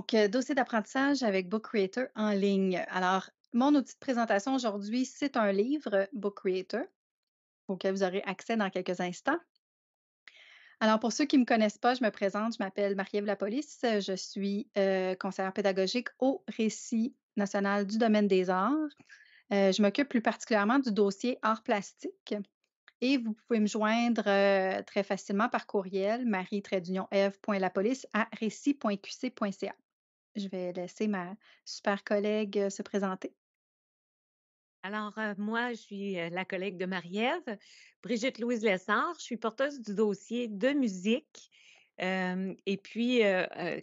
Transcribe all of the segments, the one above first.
Donc, euh, dossier d'apprentissage avec Book Creator en ligne. Alors, mon outil de présentation aujourd'hui, c'est un livre Book Creator auquel vous aurez accès dans quelques instants. Alors, pour ceux qui ne me connaissent pas, je me présente, je m'appelle Marie-Ève Lapolis, je suis euh, conseillère pédagogique au Récit national du domaine des arts. Euh, je m'occupe plus particulièrement du dossier arts plastiques et vous pouvez me joindre très facilement par courriel marie à récit.qc.ca. Je vais laisser ma super collègue se présenter. Alors, moi, je suis la collègue de Marie-Ève, Brigitte-Louise Lessard. Je suis porteuse du dossier de musique. et puis,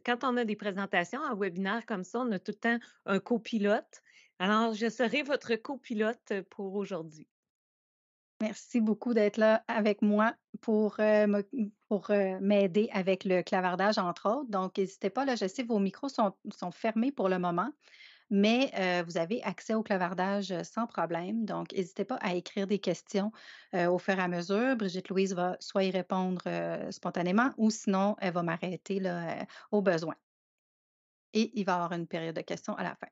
quand on a des présentations, un webinaire comme ça, on a tout le temps un copilote. Alors, je serai votre copilote pour aujourd'hui. Merci beaucoup d'être là avec moi pour, euh, euh, m'aider avec le clavardage, entre autres. Donc, n'hésitez pas, là, je sais, vos micros sont, fermés pour le moment, mais euh, vous avez accès au clavardage sans problème. Donc, n'hésitez pas à écrire des questions au fur et à mesure. Brigitte Louise va soit y répondre spontanément ou sinon, elle va m'arrêter au besoin. Et il va y avoir une période de questions à la fin.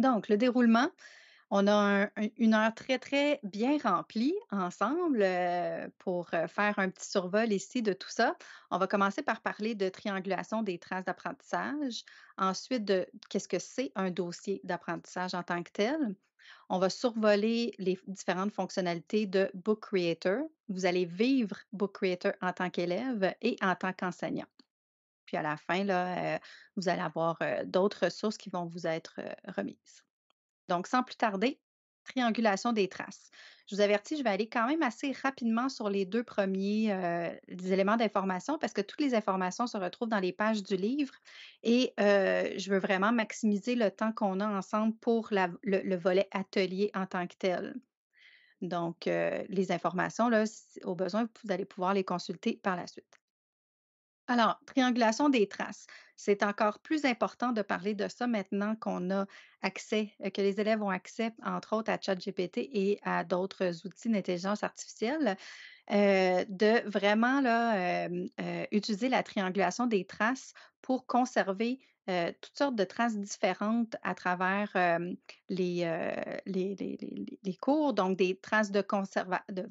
Donc, le déroulement, on a une heure très, très bien remplie ensemble euh, pour euh, faire un petit survol ici de tout ça. On va commencer par parler de triangulation des traces d'apprentissage, ensuite de qu'est-ce que c'est un dossier d'apprentissage en tant que tel. On va survoler les différentes fonctionnalités de Book Creator. Vous allez vivre Book Creator en tant qu'élève et en tant qu'enseignant. Puis à la fin, là, euh, vous allez avoir d'autres ressources qui vont vous être remises. Donc, sans plus tarder, triangulation des traces. Je vous avertis, je vais aller quand même assez rapidement sur les deux premiers euh, éléments d'information parce que toutes les informations se retrouvent dans les pages du livre et euh, je veux vraiment maximiser le temps qu'on a ensemble pour le, volet atelier en tant que tel. Donc, euh, les informations, là, au besoin, vous allez pouvoir les consulter par la suite. Alors, triangulation des traces. C'est encore plus important de parler de ça maintenant qu'on a accès, euh, que les élèves ont accès, entre autres, à ChatGPT et à d'autres outils d'intelligence artificielle, euh, de vraiment là, euh, utiliser la triangulation des traces pour conserver euh, toutes sortes de traces différentes à travers euh, euh, les, les, cours, donc des traces de, conserva de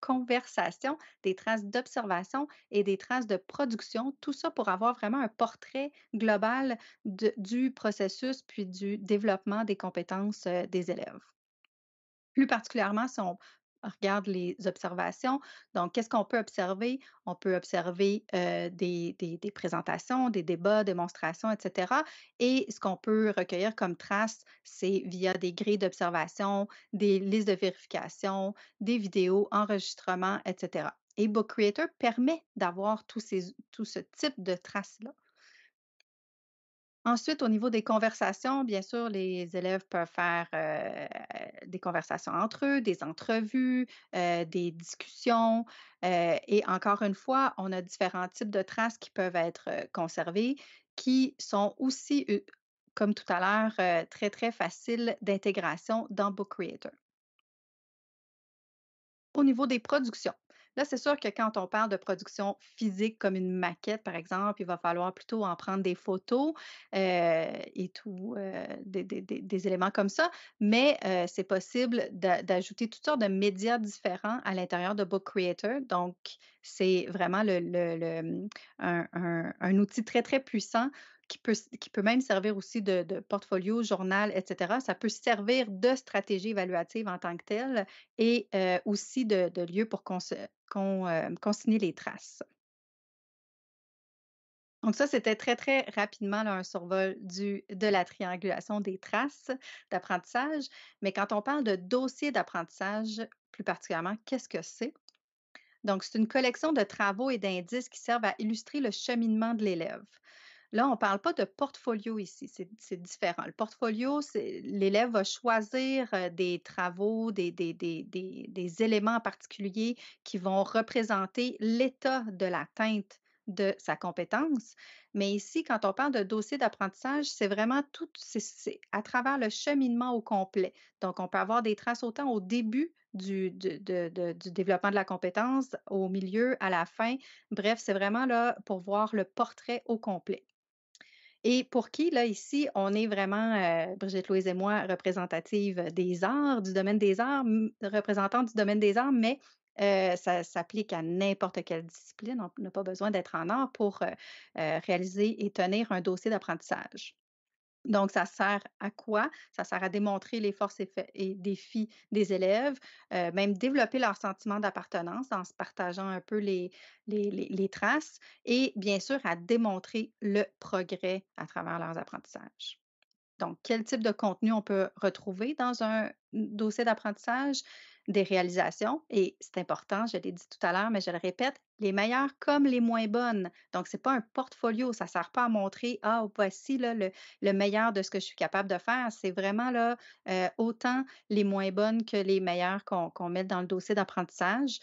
conversation, des traces d'observation et des traces de production, tout ça pour avoir vraiment un portrait global du processus puis du développement des compétences des élèves plus particulièrement si regarde les observations. Donc, qu'est-ce qu'on peut observer? On peut observer euh, des, présentations, des, présentations, des débats, démonstrations, etc. Et ce qu'on peut recueillir comme traces, c'est via des grilles d'observation, des listes de vérification, des vidéos, enregistrements, etc. Et Book Creator permet d'avoir tout ce type de traces-là. Ensuite, au niveau des conversations, bien sûr, les élèves peuvent faire euh, des conversations entre eux, des entrevues, euh, des discussions. Euh, et encore une fois, on a différents types de traces qui peuvent être conservées, qui sont aussi, comme tout à l'heure, très, très faciles d'intégration dans Book Creator. Au niveau des productions, Là, c'est sûr que quand on parle de production physique comme une maquette, par exemple, il va falloir plutôt en prendre des photos euh, et tout, euh, des, éléments comme ça. Mais euh, c'est possible d'ajouter toutes sortes de médias différents à l'intérieur de Book Creator. Donc, c'est vraiment un outil très, très puissant qui peut, même servir aussi de, portfolio, journal, etc. Ça peut servir de stratégie évaluative en tant que telle et euh, aussi de, lieu pour euh, consigner les traces. Donc ça, c'était très, très rapidement un survol de la triangulation des traces d'apprentissage. Mais quand on parle de dossier d'apprentissage, plus particulièrement, qu'est-ce que c'est? Donc, c'est une collection de travaux et d'indices qui servent à illustrer le cheminement de l'élève. Là, on ne parle pas de portfolio ici, c'est différent. Le portfolio, l'élève va choisir des travaux, des, des, éléments particuliers qui vont représenter l'état de l'atteinte de sa compétence. Mais ici, quand on parle de dossier d'apprentissage, c'est vraiment tout, c'est à travers le cheminement au complet. Donc, on peut avoir des traces autant au début du, du développement de la compétence, au milieu, à la fin. Bref, c'est vraiment là pour voir le portrait au complet et pour qui, là, ici, on est vraiment, euh, Brigitte Louise et moi, représentative des arts, du domaine des arts, représentante du domaine des arts, mais euh, ça s'applique à n'importe quelle discipline. On n'a pas besoin d'être en art pour euh, réaliser et tenir un dossier d'apprentissage. Donc, ça sert à quoi? Ça sert à démontrer les forces et, défis des élèves, euh, même développer leur sentiment d'appartenance en se partageant un peu les, traces et bien sûr à démontrer le progrès à travers leurs apprentissages. Donc, quel type de contenu on peut retrouver dans un dossier d'apprentissage? des réalisations. Et c'est important, je l'ai dit tout à l'heure, mais je le répète, les meilleures comme les moins bonnes. Donc, ce n'est pas un portfolio, ça ne sert pas à montrer, ah, voici le, meilleur de ce que je suis capable de faire. C'est vraiment là, euh, autant les moins bonnes que les meilleures qu'on met dans le dossier d'apprentissage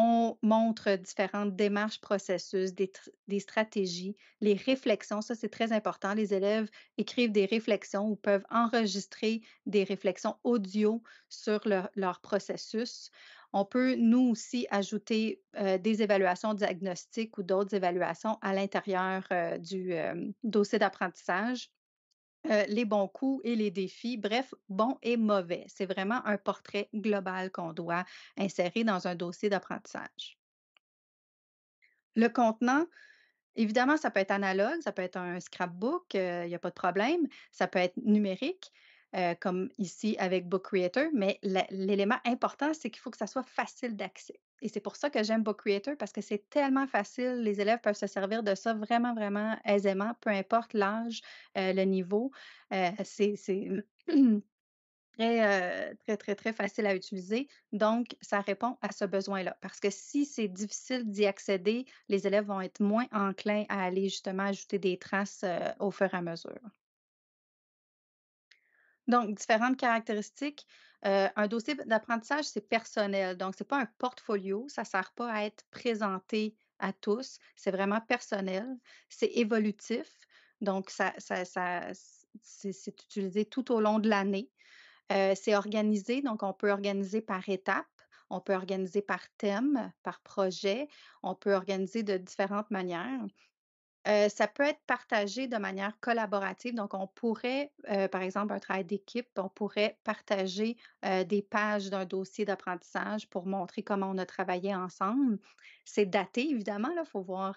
on montre différentes démarches, processus, des, stratégies, les réflexions. Ça, c'est très important. Les élèves écrivent des réflexions ou peuvent enregistrer des réflexions audio sur leur, processus. On peut, nous aussi, ajouter euh, des évaluations diagnostiques ou d'autres évaluations à l'intérieur euh, du euh, dossier d'apprentissage. Euh, les bons coups et les défis, bref, bons et mauvais. C'est vraiment un portrait global qu'on doit insérer dans un dossier d'apprentissage. Le contenant, évidemment, ça peut être analogue, ça peut être un scrapbook, euh, il n'y a pas de problème, ça peut être numérique. Euh, comme ici avec Book Creator, mais l'élément important, c'est qu'il faut que ça soit facile d'accès. Et c'est pour ça que j'aime Book Creator parce que c'est tellement facile. Les élèves peuvent se servir de ça vraiment, vraiment aisément, peu importe l'âge, euh, le niveau. Euh, c'est très, euh, très, très, très facile à utiliser. Donc, ça répond à ce besoin-là. Parce que si c'est difficile d'y accéder, les élèves vont être moins enclins à aller justement ajouter des traces au fur et à mesure. Donc, différentes caractéristiques. un dossier d'apprentissage, c'est personnel. Donc, ce n'est pas un portfolio. Ça ne sert pas à être présenté à tous. C'est vraiment personnel. C'est évolutif. Donc, ça, ça, c'est utilisé tout au long de l'année. c'est organisé. Donc, on peut organiser par étapes. On peut organiser par thème, par projet. On peut organiser de différentes manières ça peut être partagé de manière collaborative. Donc, on pourrait, par exemple, un travail d'équipe, on pourrait partager des pages d'un dossier d'apprentissage pour montrer comment on a travaillé ensemble. C'est daté, évidemment. Il faut voir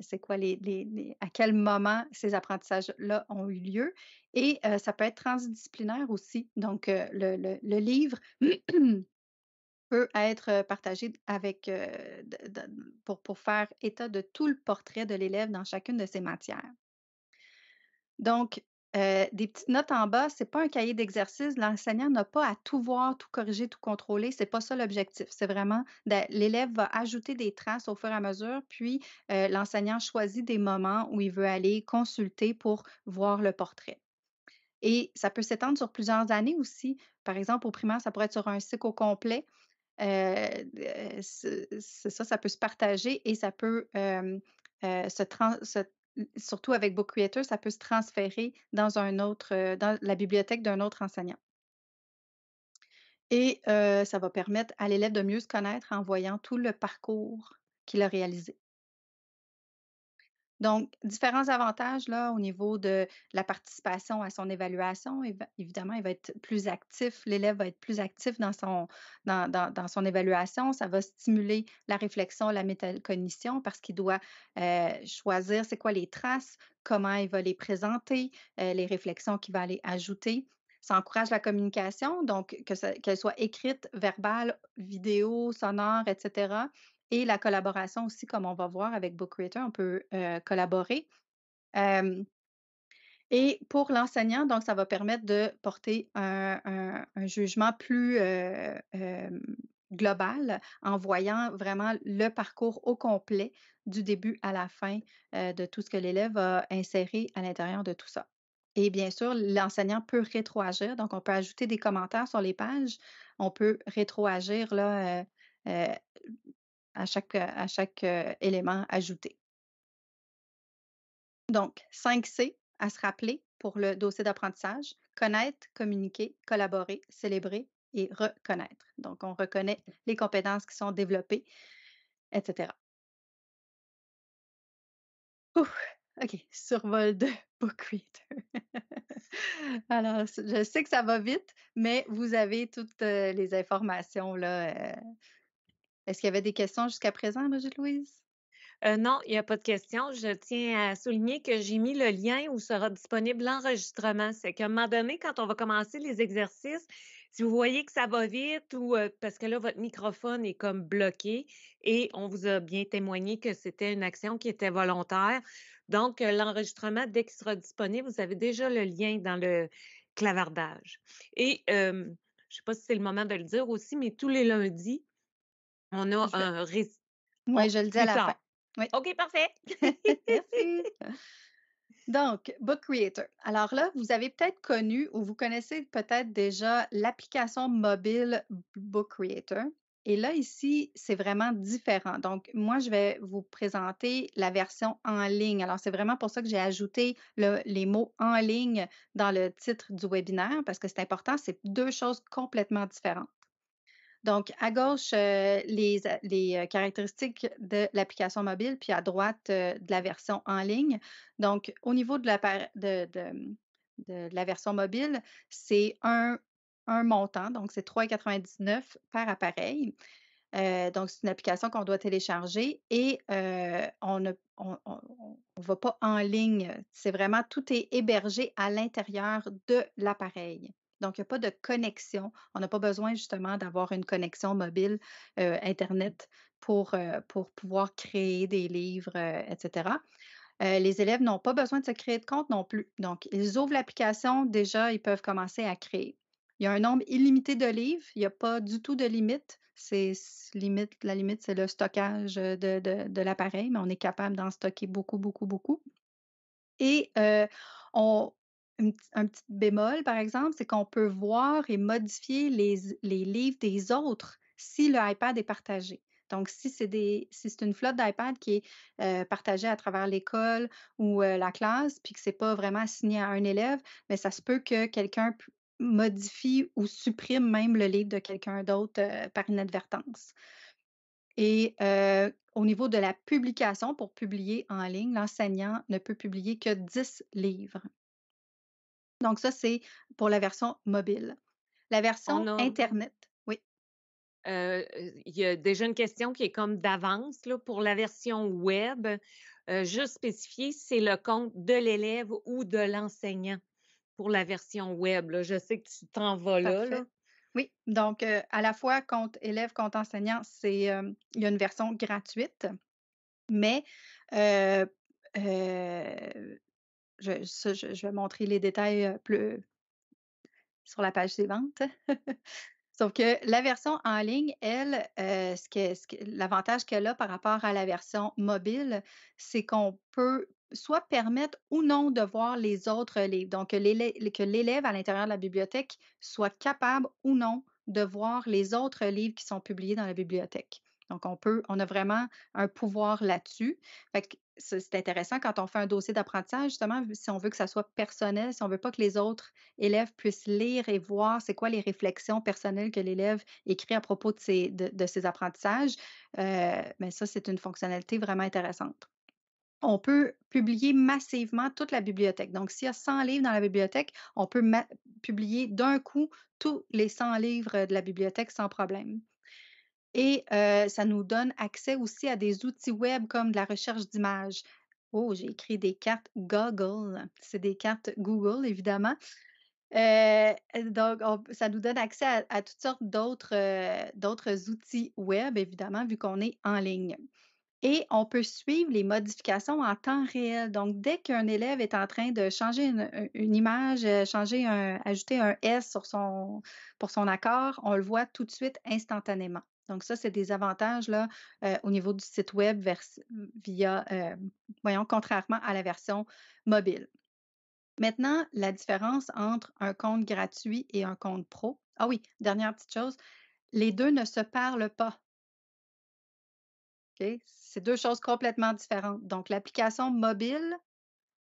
c'est quoi les, à quel moment ces apprentissages-là ont eu lieu. Et ça peut être transdisciplinaire aussi. Donc, le livre peut être partagé avec, pour, faire état de tout le portrait de l'élève dans chacune de ses matières. Donc, des petites notes en bas, ce n'est pas un cahier d'exercice. L'enseignant n'a pas à tout voir, tout corriger, tout contrôler. Ce n'est pas ça l'objectif. C'est vraiment l'élève va ajouter des traces au fur et à mesure, puis l'enseignant choisit des moments où il veut aller consulter pour voir le portrait. Et ça peut s'étendre sur plusieurs années aussi. Par exemple, au primaire, ça pourrait être sur un cycle complet. Euh, ça, ça peut se partager et ça peut euh, euh, se, trans surtout avec Book Creator, ça peut se transférer dans un autre, dans la bibliothèque d'un autre enseignant. Et ça va permettre à l'élève de mieux se connaître en voyant tout le parcours qu'il a réalisé. Donc, différents avantages là, au niveau de la participation à son évaluation. Évidemment, il va être plus actif, l'élève va être plus actif dans son, dans, son évaluation. Ça va stimuler la réflexion, la métacognition parce qu'il doit euh, choisir c'est quoi les traces, comment il va les présenter, euh, les réflexions qu'il va aller ajouter. Ça encourage la communication, donc qu'elle soit écrite, verbale, vidéo, sonore, etc et la collaboration aussi, comme on va voir avec Book Creator, on peut euh, collaborer. et pour l'enseignant, donc, ça va permettre de porter un, jugement plus euh, global en voyant vraiment le parcours au complet du début à la fin euh, de tout ce que l'élève a inséré à l'intérieur de tout ça. Et bien sûr, l'enseignant peut rétroagir, donc on peut ajouter des commentaires sur les pages, on peut rétroagir là, à chaque, euh, à chaque euh, élément ajouté. Donc, 5C à se rappeler pour le dossier d'apprentissage, connaître, communiquer, collaborer, célébrer et reconnaître. Donc, on reconnaît les compétences qui sont développées, etc. OK, survol de book reader. Alors, je sais que ça va vite, mais vous avez toutes euh, les informations là, est-ce qu'il y avait des questions jusqu'à présent, Brigitte-Louise? Euh, non, il n'y a pas de questions. Je tiens à souligner que j'ai mis le lien où sera disponible l'enregistrement. C'est qu'à un moment donné, quand on va commencer les exercices, si vous voyez que ça va vite ou euh, parce que là, votre microphone est comme bloqué et on vous a bien témoigné que c'était une action qui était volontaire. Donc, euh, l'enregistrement, dès qu'il sera disponible, vous avez déjà le lien dans le clavardage. Et je ne sais pas si c'est le moment de le dire aussi, mais tous les lundis, on a un risque. Oui, je le dis à la fin. OK, parfait. Merci. Donc, Book Creator. Alors là, vous avez peut-être connu ou vous connaissez peut-être déjà l'application mobile Book Creator. Et là, ici, c'est vraiment différent. Donc, moi, je vais vous présenter la version en ligne. Alors, c'est vraiment pour ça que j'ai ajouté les mots en ligne dans le titre du webinaire, parce que c'est important, c'est deux choses complètement différentes. Donc, à gauche, euh, les, euh, caractéristiques de l'application mobile, puis à droite, euh, de la version en ligne. Donc, au niveau de la, version mobile, c'est un, montant, donc c'est 3,99 par appareil. donc, c'est une application qu'on doit télécharger et on ne va pas en ligne. C'est vraiment tout est hébergé à l'intérieur de l'appareil. Donc, il n'y a pas de connexion. On n'a pas besoin justement d'avoir une connexion mobile Internet pour, pour pouvoir créer des livres, etc. les élèves n'ont pas besoin de se créer de compte non plus. Donc, ils ouvrent l'application, déjà, ils peuvent commencer à créer. Il y a un nombre illimité de livres, il n'y a pas du tout de limite. C'est limite, la limite, c'est le stockage de, l'appareil, mais on est capable d'en stocker beaucoup, beaucoup, beaucoup. Et on, un petit bémol, par exemple, c'est qu'on peut voir et modifier les, livres des autres si le iPad est partagé. Donc, si c'est une flotte d'iPad qui est euh, partagée à travers l'école ou euh, la classe, puis que n'est pas vraiment assigné à un élève, mais ça se peut que quelqu'un modifie ou supprime même le livre de quelqu'un d'autre euh, par inadvertance. Et au niveau de la publication, pour publier en ligne, l'enseignant ne peut publier que 10 livres donc ça, c'est pour la version mobile. La oh version Internet. Oui. Euh, il y a déjà une question qui est comme d'avance pour la version web. je juste spécifier, c'est le compte de l'élève ou de l'enseignant pour la version web. Je sais que tu t'en vas là, Oui, donc à la fois compte élève, compte enseignant, c'est il y a une version gratuite, mais je, vais montrer les détails euh, plus sur la page suivante. Sauf que la version en ligne, elle, euh, l'avantage qu'elle a par rapport à la version mobile, c'est qu'on peut soit permettre ou non de voir les autres livres. Donc, que l'élève, à l'intérieur de la bibliothèque soit capable ou non de voir les autres livres qui sont publiés dans la bibliothèque. Donc, on peut, on a vraiment un pouvoir là-dessus c'est intéressant quand on fait un dossier d'apprentissage, justement, si on veut que ça soit personnel, si on veut pas que les autres élèves puissent lire et voir c'est quoi les réflexions personnelles que l'élève écrit à propos de ses, apprentissages, mais euh, ben ça, c'est une fonctionnalité vraiment intéressante on peut publier massivement toute la bibliothèque. Donc, s'il y a 100 livres dans la bibliothèque, on peut publier d'un coup tous les 100 livres de la bibliothèque sans problème. Et ça nous donne accès aussi à des outils web comme de la recherche d'images. Oh, j'ai écrit des cartes Google. C'est des cartes Google, évidemment. donc, ça nous donne accès à, toutes sortes d'autres outils web, évidemment, vu qu'on est en ligne. Et on peut suivre les modifications en temps réel. Donc, dès qu'un élève est en train de changer une, image, changer un, ajouter un S sur son, pour son accord, on le voit tout de suite instantanément. Donc, ça, c'est des avantages là, au niveau du site web mmh, via, voyons, contrairement à la version mobile. Maintenant, la différence entre un compte gratuit et un compte pro. Ah oui, dernière petite chose, les deux ne se parlent pas. OK? C'est deux choses complètement différentes. Donc, l'application mobile,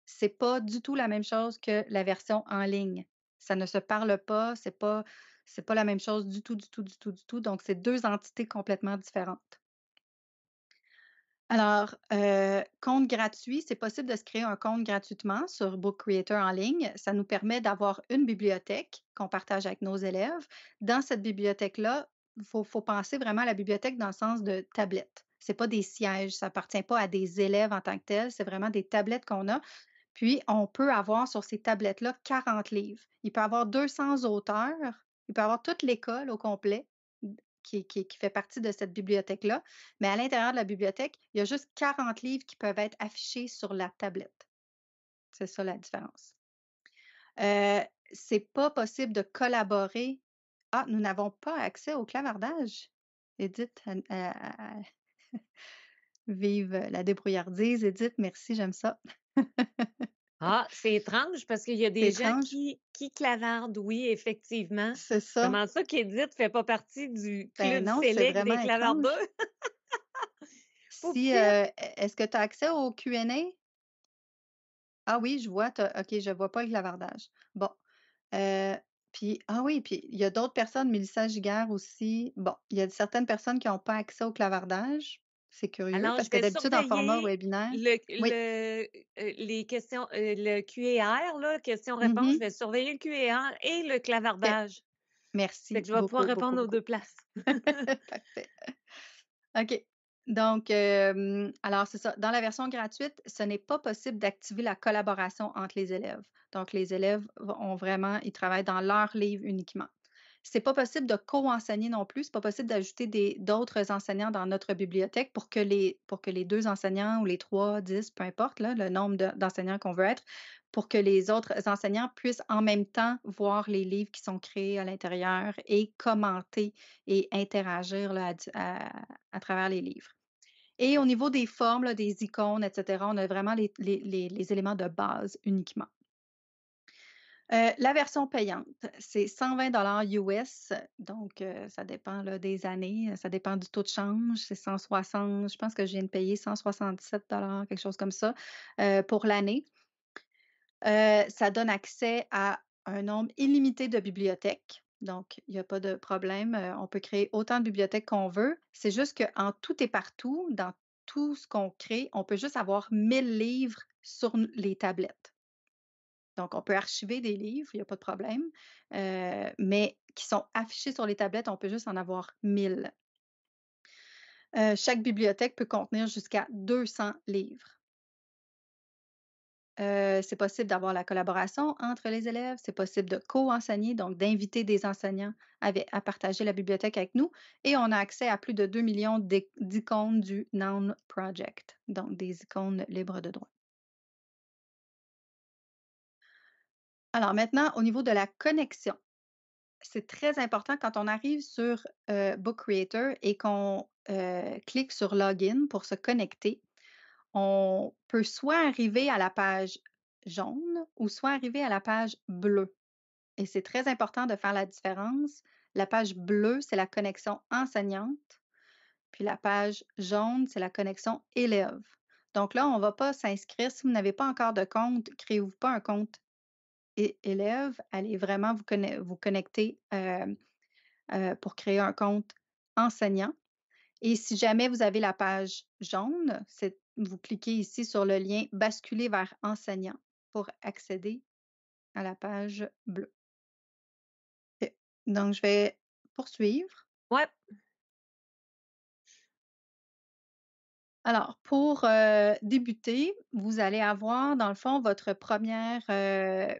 ce n'est pas du tout la même chose que la version en ligne. Ça ne se parle pas, c'est pas, c'est pas la même chose du tout, du tout, du tout, du tout. Donc, c'est deux entités complètement différentes. Alors, euh, compte gratuit, c'est possible de se créer un compte gratuitement sur Book Creator en ligne. Ça nous permet d'avoir une bibliothèque qu'on partage avec nos élèves. Dans cette bibliothèque-là, il faut, penser vraiment à la bibliothèque dans le sens de tablette. Ce n'est pas des sièges, ça appartient pas à des élèves en tant que tels, c'est vraiment des tablettes qu'on a. Puis, on peut avoir sur ces tablettes-là 40 livres. Il peut y avoir 200 auteurs il peut y avoir toute l'école au complet qui, fait partie de cette bibliothèque-là. Mais à l'intérieur de la bibliothèque, il y a juste 40 livres qui peuvent être affichés sur la tablette. C'est ça la différence. Euh, c'est pas possible de collaborer. Ah, nous n'avons pas accès au clavardage. Edith, vive la débrouillardise. Edith, merci, j'aime ça. Ah, c'est étrange parce qu'il y a des gens qui, qui, clavardent, oui, effectivement. C'est ça. Comment ça qu'Edith ne fait pas partie du ben club ben des clavardeux? si, euh, e-, est-ce que tu as accès au Q&A? Ah oui, je vois. OK, je ne vois pas le clavardage. Bon. Euh, puis, ah oui, puis il y a d'autres personnes, Mélissa Giguère aussi. Bon, il y a certaines personnes qui n'ont pas accès au clavardage. C'est curieux parce que d'habitude, en format webinaire. Euh, les questions, euh, le QER, là, mmh question-réponse, je vais surveiller le Q&R et le clavardage. Merci. je vais pouvoir répondre aux deux places. Parfait. OK. Donc, alors c'est ça. Dans la version gratuite, ce n'est pas possible d'activer la collaboration entre les élèves. Donc, les élèves ont vraiment, ils travaillent dans leur livre uniquement. C'est pas possible de co-enseigner non plus. C'est pas possible d'ajouter d'autres enseignants dans notre bibliothèque pour que les, pour que les deux enseignants ou les trois, dix, peu importe le nombre d'enseignants qu'on veut être, pour que les autres enseignants puissent en même temps voir les livres qui sont créés à l'intérieur et commenter et interagir là, à, travers les livres. Et au niveau des formes, des icônes, etc., on a vraiment les éléments de base uniquement. Euh, la version payante, c'est 120 dollars US, donc euh, ça dépend des années, ça dépend du taux de change, c'est 160, je pense que je viens de payer 167 dollars, quelque chose comme ça, euh, pour l'année. ça donne accès à un nombre illimité de bibliothèques, donc il n'y a pas de problème, on peut créer autant de bibliothèques qu'on veut, c'est juste qu'en tout et partout, dans tout ce qu'on crée, on peut juste avoir 1000 livres sur les tablettes. Donc, on peut archiver des livres, il n'y a pas de problème, euh, mais qui sont affichés sur les tablettes, on peut juste en avoir 1000. Euh, chaque bibliothèque peut contenir jusqu'à 200 livres. Euh, c'est possible d'avoir la collaboration entre les élèves, c'est possible de co-enseigner, donc d'inviter des enseignants à partager la bibliothèque avec nous. Et on a accès à plus de 2 millions d'icônes du Noun Project, donc des icônes libres de droit. Alors maintenant, au niveau de la connexion, c'est très important quand on arrive sur euh, Book Creator et qu'on euh, clique sur Login pour se connecter. On peut soit arriver à la page jaune ou soit arriver à la page bleue. Et c'est très important de faire la différence. La page bleue, c'est la connexion enseignante, puis la page jaune, c'est la connexion élève. Donc là, on ne va pas s'inscrire. Si vous n'avez pas encore de compte, créez-vous pas un compte élèves, allez vraiment vous, vous connecter pour créer un compte enseignant. Et si jamais vous avez la page jaune, vous cliquez ici sur le lien Basculer vers enseignant pour accéder à la page bleue. Donc, je vais poursuivre. Ouais. Alors, pour débuter, vous allez avoir, dans le fond, votre première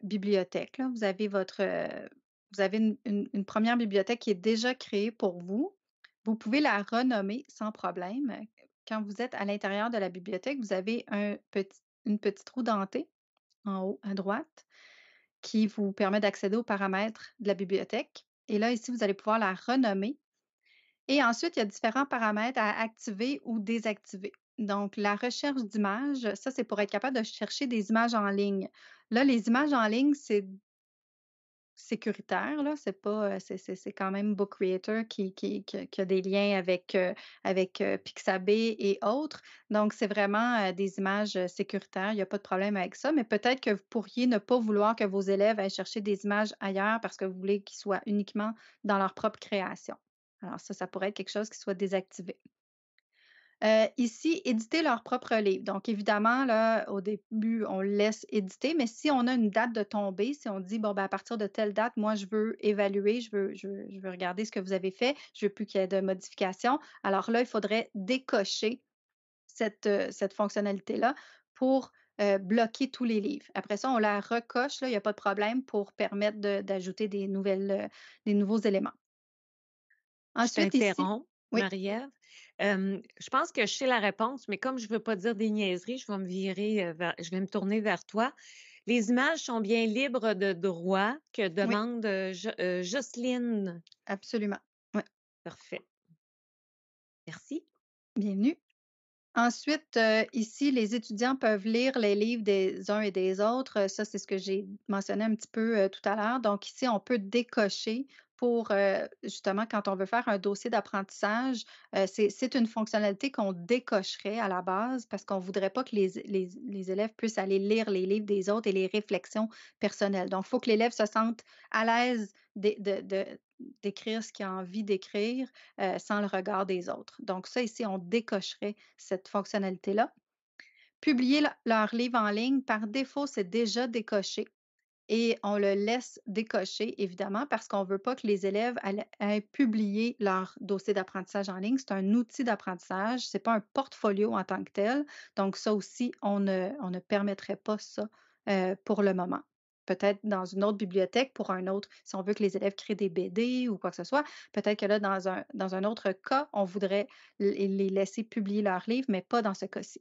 bibliothèque. Vous avez votre vous avez une, première bibliothèque qui est déjà créée pour vous. Vous pouvez la renommer sans problème. Quand vous êtes à l'intérieur de la bibliothèque, vous avez une petite roue dentée en haut à droite qui vous permet d'accéder aux paramètres de la bibliothèque. Et là, ici, vous allez pouvoir la renommer et ensuite, il y a différents paramètres à activer ou désactiver. Donc, la recherche d'images, ça, c'est pour être capable de chercher des images en ligne. Là, les images en ligne, c'est sécuritaire. Là. C'est, pas, euh, c'est, quand même Book Creator qui, qui, a des liens avec, euh, avec euh, Pixabay et autres. Donc, c'est vraiment des images sécuritaires. Il n'y a pas de problème avec ça. Mais peut-être que vous pourriez ne pas vouloir que vos élèves aillent chercher des images ailleurs parce que vous voulez qu'ils soient uniquement dans leur propre création. Alors ça, ça pourrait être quelque chose qui soit désactivé. Euh, ici, éditer leur propre livre. Donc, évidemment, là, au début, on laisse éditer, mais si on a une date de tombée, si on dit, bon, ben, à partir de telle date, moi, je veux évaluer, je veux, je, veux, regarder ce que vous avez fait, je veux plus qu'il y ait de modifications, alors là, il faudrait décocher cette, euh, cette fonctionnalité-là pour euh, bloquer tous les livres. Après ça, on la recoche, là, il n'y a pas de problème pour permettre d'ajouter des, nouvelles, des nouveaux éléments. Ensuite, Marie-Ève. je pense que je sais la réponse, mais comme je ne veux pas dire des niaiseries, je vais me virer, je vais me tourner vers toi. Les images sont bien libres de droit que demande Jocelyne. Absolument. Oui. Parfait. Merci. Bienvenue. Ensuite, ici, les étudiants peuvent lire les livres des uns et des autres. Ça, c'est ce que j'ai mentionné un petit peu tout à l'heure. Donc, ici, on peut décocher pour justement quand on veut faire un dossier d'apprentissage, c'est une fonctionnalité qu'on décocherait à la base parce qu'on ne voudrait pas que les, élèves puissent aller lire les livres des autres et les réflexions personnelles. Donc, il faut que l'élève se sente à l'aise d'écrire ce qu'il a envie d'écrire sans le regard des autres. Donc, ça ici, on décocherait cette fonctionnalité-là. Publier leur livre en ligne, par défaut, c'est déjà décoché et on le laisse décocher, évidemment, parce qu'on ne veut pas que les élèves aient publié leur dossier d'apprentissage en ligne. C'est un outil d'apprentissage, ce n'est pas un portfolio en tant que tel. Donc, ça aussi, on ne, permettrait pas ça euh, pour le moment. Peut-être dans une autre bibliothèque pour un autre, si on veut que les élèves créent des BD ou quoi que ce soit, peut-être que là, dans un, dans un autre cas, on voudrait les laisser publier leurs livres, mais pas dans ce cas-ci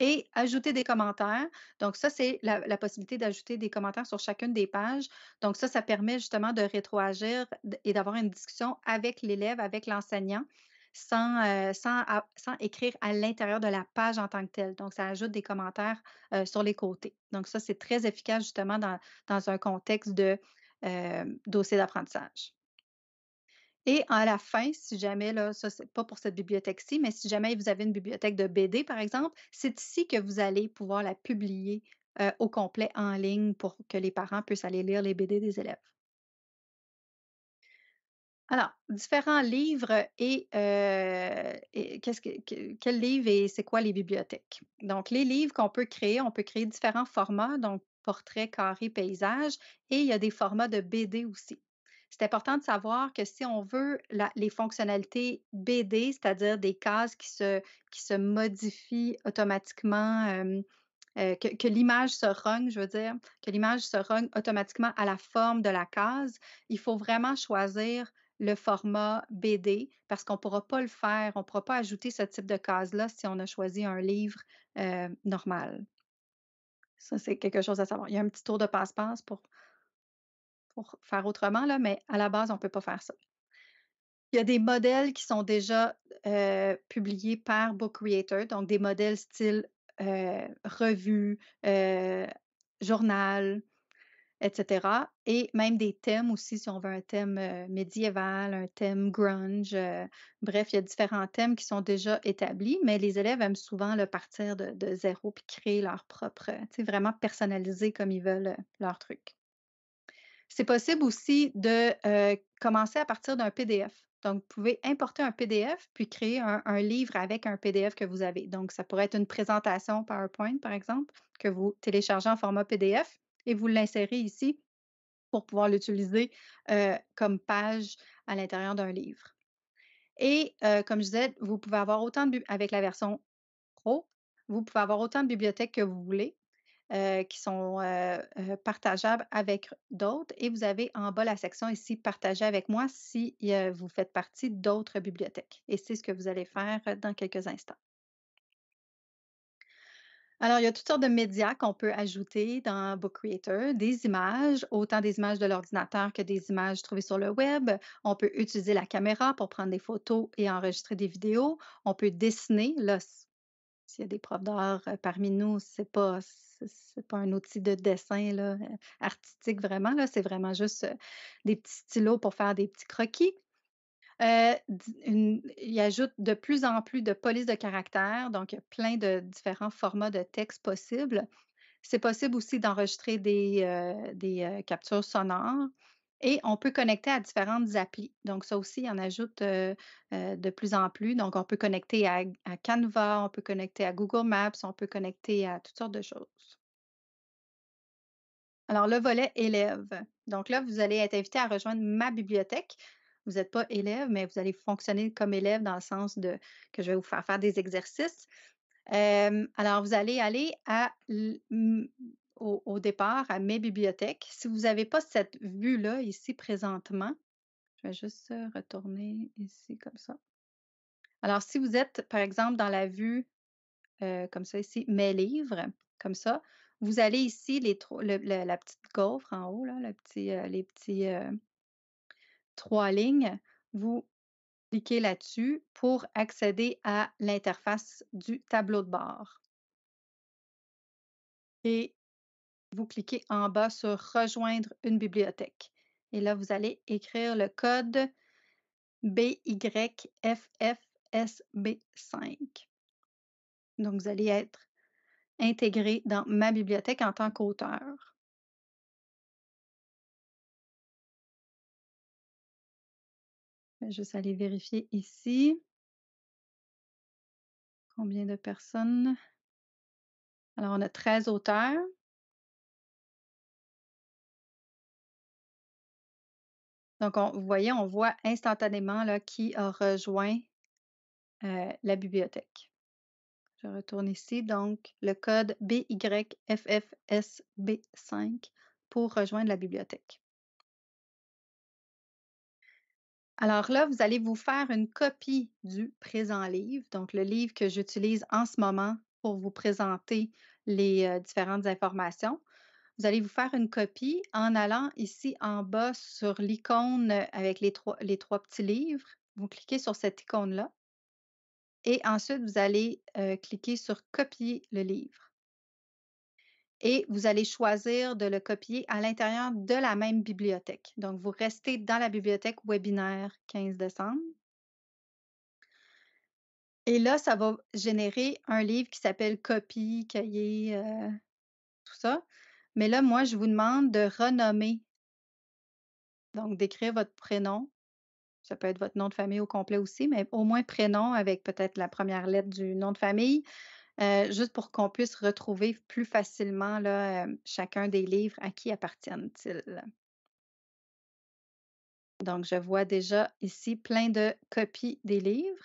et ajouter des commentaires. Donc, ça, c'est la, possibilité d'ajouter des commentaires sur chacune des pages. Donc, ça, ça permet justement de rétroagir et d'avoir une discussion avec l'élève, avec l'enseignant, sans, euh, sans, écrire à l'intérieur de la page en tant que telle. Donc, ça ajoute des commentaires euh, sur les côtés. Donc, ça, c'est très efficace justement dans, un contexte de euh, dossier d'apprentissage. Et à la fin, si jamais, là, ça, c'est pas pour cette bibliothèque-ci, mais si jamais vous avez une bibliothèque de BD, par exemple, c'est ici que vous allez pouvoir la publier euh, au complet en ligne pour que les parents puissent aller lire les BD des élèves. Alors, différents livres et, euh, Quels livres livre et c'est quoi les bibliothèques? Donc, les livres qu'on peut créer, on peut créer différents formats, donc portrait, carré, paysage, et il y a des formats de BD aussi c'est important de savoir que si on veut les fonctionnalités BD, c'est-à-dire des cases qui se, qui se modifient automatiquement, euh, que, l'image se rongue, je veux dire, que l'image se rongue automatiquement à la forme de la case, il faut vraiment choisir le format BD parce qu'on ne pourra pas le faire, on ne pourra pas ajouter ce type de case-là si on a choisi un livre euh, normal. Ça, c'est quelque chose à savoir. Il y a un petit tour de passe-passe pour pour faire autrement, là, mais à la base, on ne peut pas faire ça. Il y a des modèles qui sont déjà publiés par Book Creator, donc des modèles style revue, journal, etc. Et même des thèmes aussi, si on veut un thème médiéval, un thème grunge. bref, il y a différents thèmes qui sont déjà établis, mais les élèves aiment souvent le partir de, zéro et créer leur propre, vraiment personnaliser comme ils veulent leur truc. C'est possible aussi de commencer à partir d'un PDF. Donc, vous pouvez importer un PDF puis créer un, livre avec un PDF que vous avez. Donc, ça pourrait être une présentation PowerPoint, par exemple, que vous téléchargez en format PDF et vous l'insérez ici pour pouvoir l'utiliser comme page à l'intérieur d'un livre. Et comme je disais, vous pouvez avoir autant de avec la version Pro, vous pouvez avoir autant de bibliothèques que vous voulez. Euh, qui sont euh, euh, partageables avec d'autres. Et vous avez en bas la section ici Partager avec moi si vous faites partie d'autres bibliothèques. Et c'est ce que vous allez faire dans quelques instants. Alors, il y a toutes sortes de médias qu'on peut ajouter dans Book Creator, des images, autant des images de l'ordinateur que des images trouvées sur le web. On peut utiliser la caméra pour prendre des photos et enregistrer des vidéos. On peut dessiner. Là, s'il y a des profs d'art parmi nous, c'est pas c'est pas un outil de dessin euh, artistique vraiment, là, c'est vraiment juste euh, des petits stylos pour faire des petits croquis. Euh, il ajoute de plus en plus de polices de caractères, donc plein de différents formats de texte possibles. C'est possible aussi d'enregistrer des captures sonores. Et on peut connecter à différentes applis. Donc, ça aussi, on ajoute de plus en plus. Donc, on peut connecter à, Canva, on peut connecter à Google Maps, on peut connecter à toutes sortes de choses. Alors, le volet élève. Donc là, vous allez être invité à rejoindre ma bibliothèque. Vous n'êtes pas élève, mais vous allez fonctionner comme élève dans le sens de que je vais vous faire faire des exercices. alors, vous allez aller à au, départ à mes bibliothèques. Si vous n'avez pas cette vue-là ici présentement, je vais juste euh, retourner ici comme ça. Alors, si vous êtes, par exemple, dans la vue euh, comme ça ici, mes livres, comme ça, vous allez ici, les la petite gaufre en haut, euh, les petits trois lignes, vous cliquez là-dessus pour accéder à l'interface du tableau de bord. Et vous cliquez en bas sur Rejoindre une bibliothèque. Et là, vous allez écrire le code BYFFSB5. Donc, vous allez être intégré dans ma bibliothèque en tant qu'auteur. Je vais juste aller vérifier ici combien de personnes. Alors, on a 13 auteurs. Donc, vous voyez, on voit instantanément qui a rejoint euh, la bibliothèque. Je retourne ici, donc le code BYFFSB5 pour rejoindre la bibliothèque. Alors là, vous allez vous faire une copie du présent livre, donc le livre que j'utilise en ce moment pour vous présenter les euh, différentes informations. Vous allez vous faire une copie en allant ici en bas sur l'icône euh, avec les trois, petits livres. Vous cliquez sur cette icône-là et ensuite vous allez euh, cliquer sur Copier le livre. Et vous allez choisir de le copier à l'intérieur de la même bibliothèque. Donc, vous restez dans la bibliothèque webinaire 15 décembre. Et là, ça va générer un livre qui s'appelle Copie, Cahier, euh, tout ça. Mais là, moi, je vous demande de renommer. Donc, d'écrire votre prénom. Ça peut être votre nom de famille au complet aussi, mais au moins prénom avec peut-être la première lettre du nom de famille, euh, juste pour qu'on puisse retrouver plus facilement euh, chacun des livres à qui appartiennent-ils. Donc, je vois déjà ici plein de copies des livres.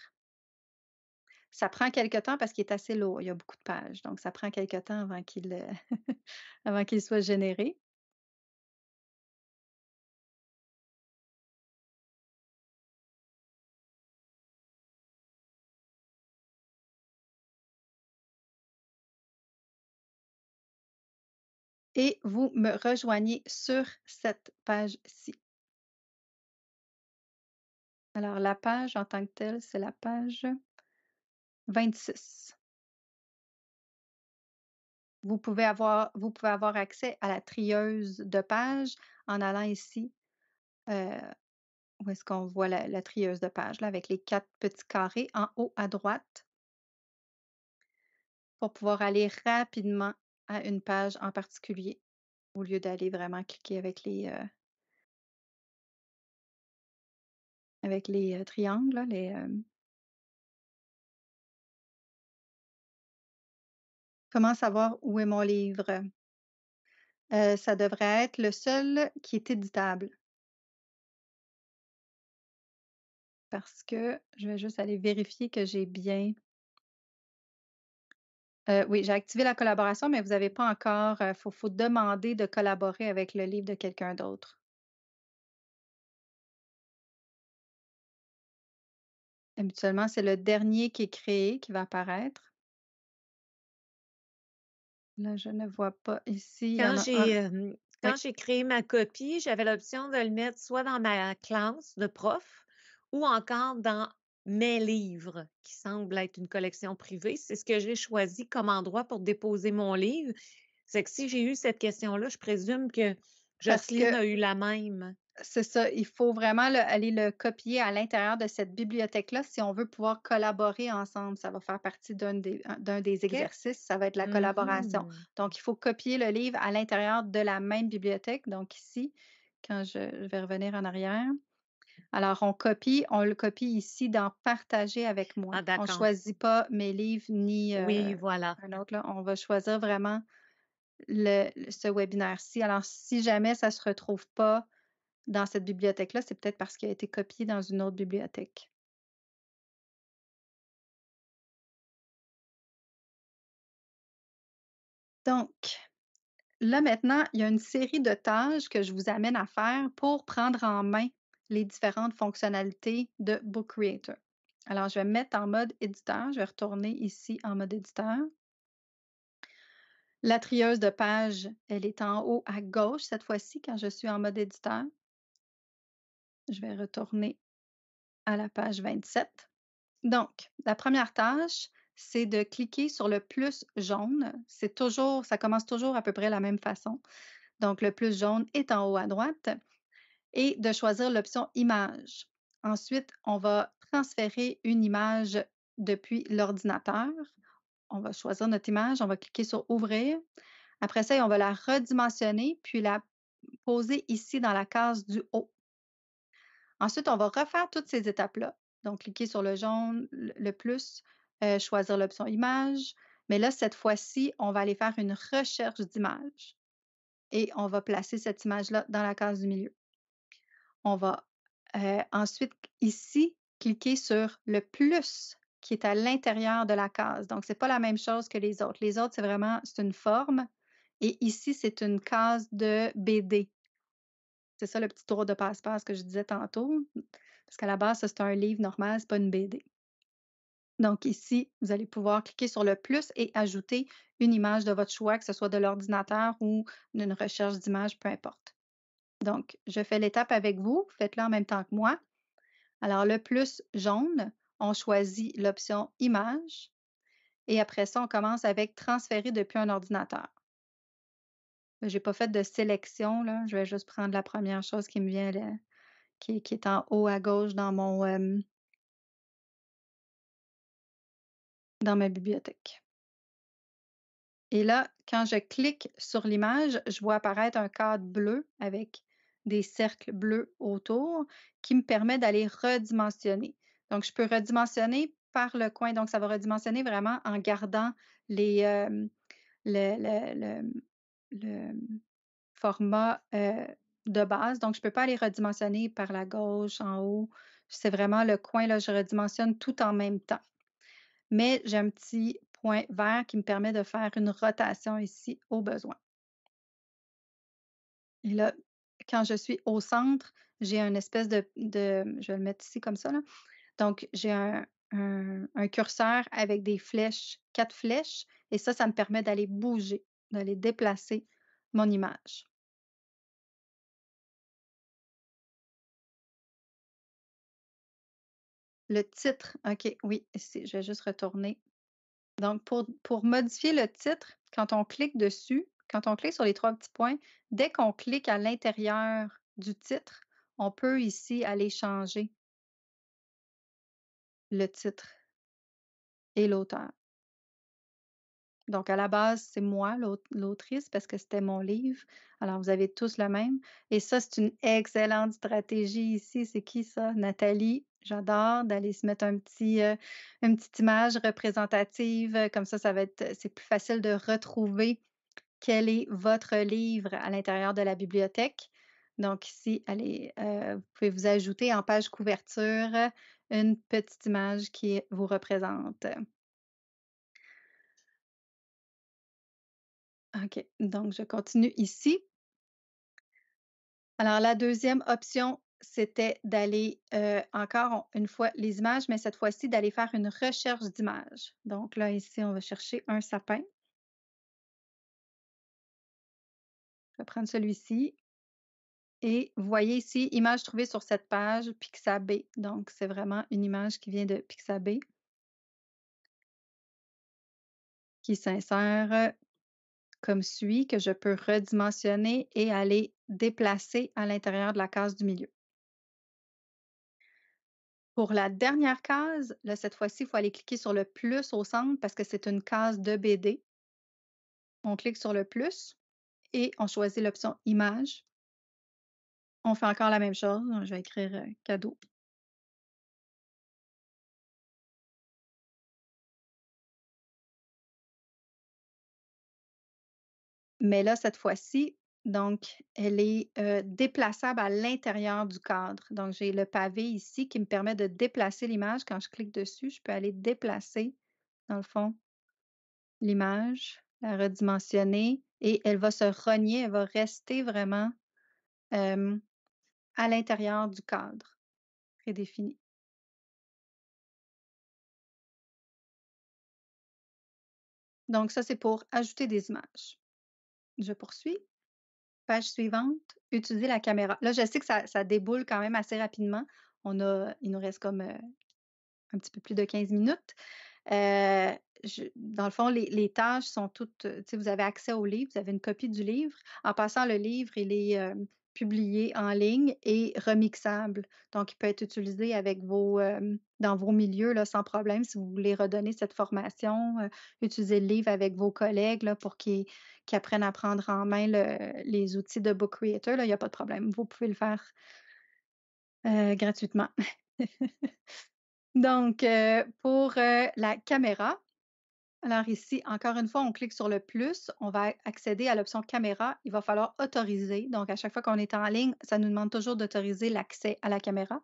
Ça prend quelque temps parce qu'il est assez lourd. Il y a beaucoup de pages. Donc, ça prend quelque temps avant qu'il euh, avant qu'il soit généré. et vous me rejoignez sur cette page-ci. Alors, la page en tant que telle, c'est la page 26. Vous pouvez, avoir, vous pouvez avoir accès à la trieuse de page en allant ici, euh, où est-ce qu'on voit la, trieuse de page, là, avec les quatre petits carrés en haut à droite, pour pouvoir aller rapidement à une page en particulier, au lieu d'aller vraiment cliquer avec les, euh, avec les euh, triangles, les, Comment savoir où est mon livre? Euh, ça devrait être le seul qui est éditable. Parce que je vais juste aller vérifier que j'ai bien. Euh, oui, j'ai activé la collaboration, mais vous n'avez pas encore. Il euh, faut, faut demander de collaborer avec le livre de quelqu'un d'autre. Habituellement, c'est le dernier qui est créé qui va apparaître. Là, je ne vois pas ici. Quand j'ai créé ma copie, j'avais l'option de le mettre soit dans ma classe de prof ou encore dans mes livres, qui semble être une collection privée. C'est ce que j'ai choisi comme endroit pour déposer mon livre. C'est que si j'ai eu cette question-là, je présume que Jocelyne a eu la même c'est ça, il faut vraiment aller le copier à l'intérieur de cette bibliothèque-là si on veut pouvoir collaborer ensemble. Ça va faire partie d'un des, exercices, ça va être la collaboration. Mmh. Donc, il faut copier le livre à l'intérieur de la même bibliothèque. Donc, ici, quand je, vais revenir en arrière, alors, on copie, on le copie ici dans Partager avec moi. Ah, on ne choisit pas mes livres ni euh, voilà. un autre. Là. On va choisir vraiment ce webinaire-ci. Alors, si jamais ça ne se retrouve pas dans cette bibliothèque-là, c'est peut-être parce qu'il a été copié dans une autre bibliothèque. Donc, là maintenant, il y a une série de tâches que je vous amène à faire pour prendre en main les différentes fonctionnalités de Book Creator. Alors, je vais me mettre en mode éditeur. Je vais retourner ici en mode éditeur. La trieuse de page, elle est en haut à gauche cette fois-ci quand je suis en mode éditeur. Je vais retourner à la page 27. Donc, la première tâche, c'est de cliquer sur le plus jaune. C'est toujours, ça commence toujours à peu près la même façon. Donc, le plus jaune est en haut à droite et de choisir l'option Image. Ensuite, on va transférer une image depuis l'ordinateur. On va choisir notre image, on va cliquer sur Ouvrir. Après ça, on va la redimensionner puis la poser ici dans la case du haut. Ensuite, on va refaire toutes ces étapes-là. Donc, cliquer sur le jaune, le plus, euh, choisir l'option image. Mais là, cette fois-ci, on va aller faire une recherche d'image et on va placer cette image-là dans la case du milieu. On va euh, ensuite, ici, cliquer sur le plus qui est à l'intérieur de la case. Donc, ce n'est pas la même chose que les autres. Les autres, c'est vraiment, c'est une forme. Et ici, c'est une case de BD. C'est ça le petit tour de passe-passe que je disais tantôt, parce qu'à la base, c'est un livre normal, c'est pas une BD. Donc ici, vous allez pouvoir cliquer sur le plus et ajouter une image de votre choix, que ce soit de l'ordinateur ou d'une recherche d'image, peu importe. Donc, je fais l'étape avec vous, faites-le en même temps que moi. Alors, le plus jaune, on choisit l'option Image et après ça, on commence avec Transférer depuis un ordinateur. Ben, j'ai pas fait de sélection, là. Je vais juste prendre la première chose qui me vient, qui, est en haut à gauche dans mon dans ma bibliothèque. Et là, quand je clique sur l'image, je vois apparaître un cadre bleu avec des cercles bleus autour qui me permet d'aller redimensionner. Donc, je peux redimensionner par le coin. Donc, ça va redimensionner vraiment en gardant les, le, le format de base. Donc, je ne peux pas les redimensionner par la gauche, en haut. C'est vraiment le coin, là, je redimensionne tout en même temps. Mais j'ai un petit point vert qui me permet de faire une rotation ici au besoin. Et là, quand je suis au centre, j'ai une espèce de, Je vais le mettre ici comme ça. Donc, j'ai un, curseur avec des flèches, quatre flèches, et ça, ça me permet d'aller bouger d'aller déplacer mon image. Le titre, OK, oui, ici, je vais juste retourner. Donc, pour, pour modifier le titre, quand on clique dessus, quand on clique sur les trois petits points, dès qu'on clique à l'intérieur du titre, on peut ici aller changer le titre et l'auteur. Donc, à la base, c'est moi l'autrice parce que c'était mon livre. Alors, vous avez tous le même. Et ça, c'est une excellente stratégie ici. C'est qui ça? Nathalie. J'adore d'aller se mettre un petit, euh, une petite image représentative. Euh, comme ça, ça va être, c'est plus facile de retrouver quel est votre livre à l'intérieur de la bibliothèque. Donc ici, allez, euh, vous pouvez vous ajouter en page couverture une petite image qui vous représente. OK, donc je continue ici. Alors, la deuxième option, c'était d'aller euh, encore une fois les images, mais cette fois-ci d'aller faire une recherche d'images. Donc là, ici, on va chercher un sapin. Je vais prendre celui-ci. Et vous voyez ici, image trouvée sur cette page, Pixabay. Donc, c'est vraiment une image qui vient de Pixabay, qui s'insère comme celui que je peux redimensionner et aller déplacer à l'intérieur de la case du milieu. Pour la dernière case, cette fois-ci, il faut aller cliquer sur le plus au centre parce que c'est une case de BD. On clique sur le plus et on choisit l'option Image. On fait encore la même chose. Je vais écrire euh, cadeau Mais là, cette fois-ci, donc, elle est déplaçable à l'intérieur du cadre. Donc, j'ai le pavé ici qui me permet de déplacer l'image. Quand je clique dessus, je peux aller déplacer, dans le fond, l'image, la redimensionner et elle va se renier, elle va rester vraiment à l'intérieur du cadre prédéfini. Donc, ça, c'est pour ajouter des images je poursuis. Page suivante, utiliser la caméra. Là, je sais que ça, déboule quand même assez rapidement. On a, il nous reste comme euh, un petit peu plus de 15 minutes. Euh, dans le fond, les, tâches sont toutes, vous avez accès au livre, vous avez une copie du livre. En passant, le livre, il est, euh, publié en ligne et remixable. Donc, il peut être utilisé avec vos, euh, dans vos milieux là, sans problème. Si vous voulez redonner cette formation, euh, utiliser utilisez le livre avec vos collègues pour qu'ils apprennent à prendre en main les outils de Book Creator. Là, il n'y a pas de problème. Vous pouvez le faire euh, gratuitement. Donc, pour la caméra, alors ici, encore une fois, on clique sur le plus, on va accéder à l'option caméra. Il va falloir autoriser. Donc, à chaque fois qu'on est en ligne, ça nous demande toujours d'autoriser l'accès à la caméra.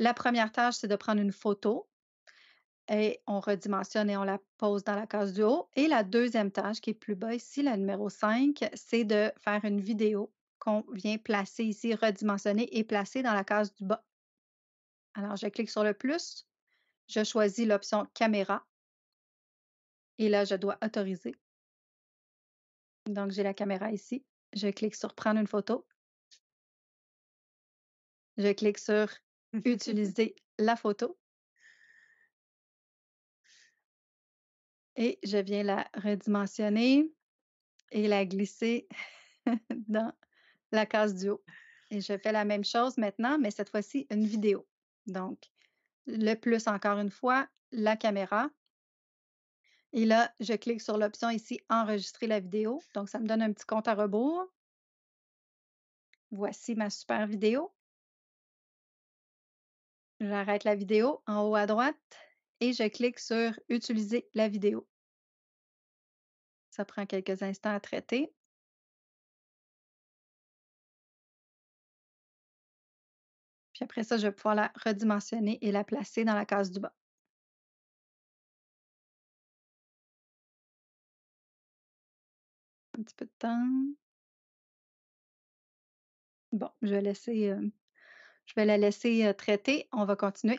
La première tâche, c'est de prendre une photo et on redimensionne et on la pose dans la case du haut. Et la deuxième tâche qui est plus bas ici, la numéro 5, c'est de faire une vidéo qu'on vient placer ici, redimensionner et placer dans la case du bas. Alors, je clique sur le plus, je choisis l'option caméra et là, je dois autoriser. Donc, j'ai la caméra ici. Je clique sur prendre une photo. Je clique sur utiliser la photo. Et je viens la redimensionner et la glisser dans la case du haut. Et je fais la même chose maintenant, mais cette fois-ci, une vidéo. Donc, le plus encore une fois, la caméra, et là, je clique sur l'option ici Enregistrer la vidéo. Donc, ça me donne un petit compte à rebours. Voici ma super vidéo. J'arrête la vidéo en haut à droite et je clique sur Utiliser la vidéo. Ça prend quelques instants à traiter. Puis après ça, je vais pouvoir la redimensionner et la placer dans la case du bas. peu de temps. Bon, je vais euh, la laisser euh, traiter. On va continuer.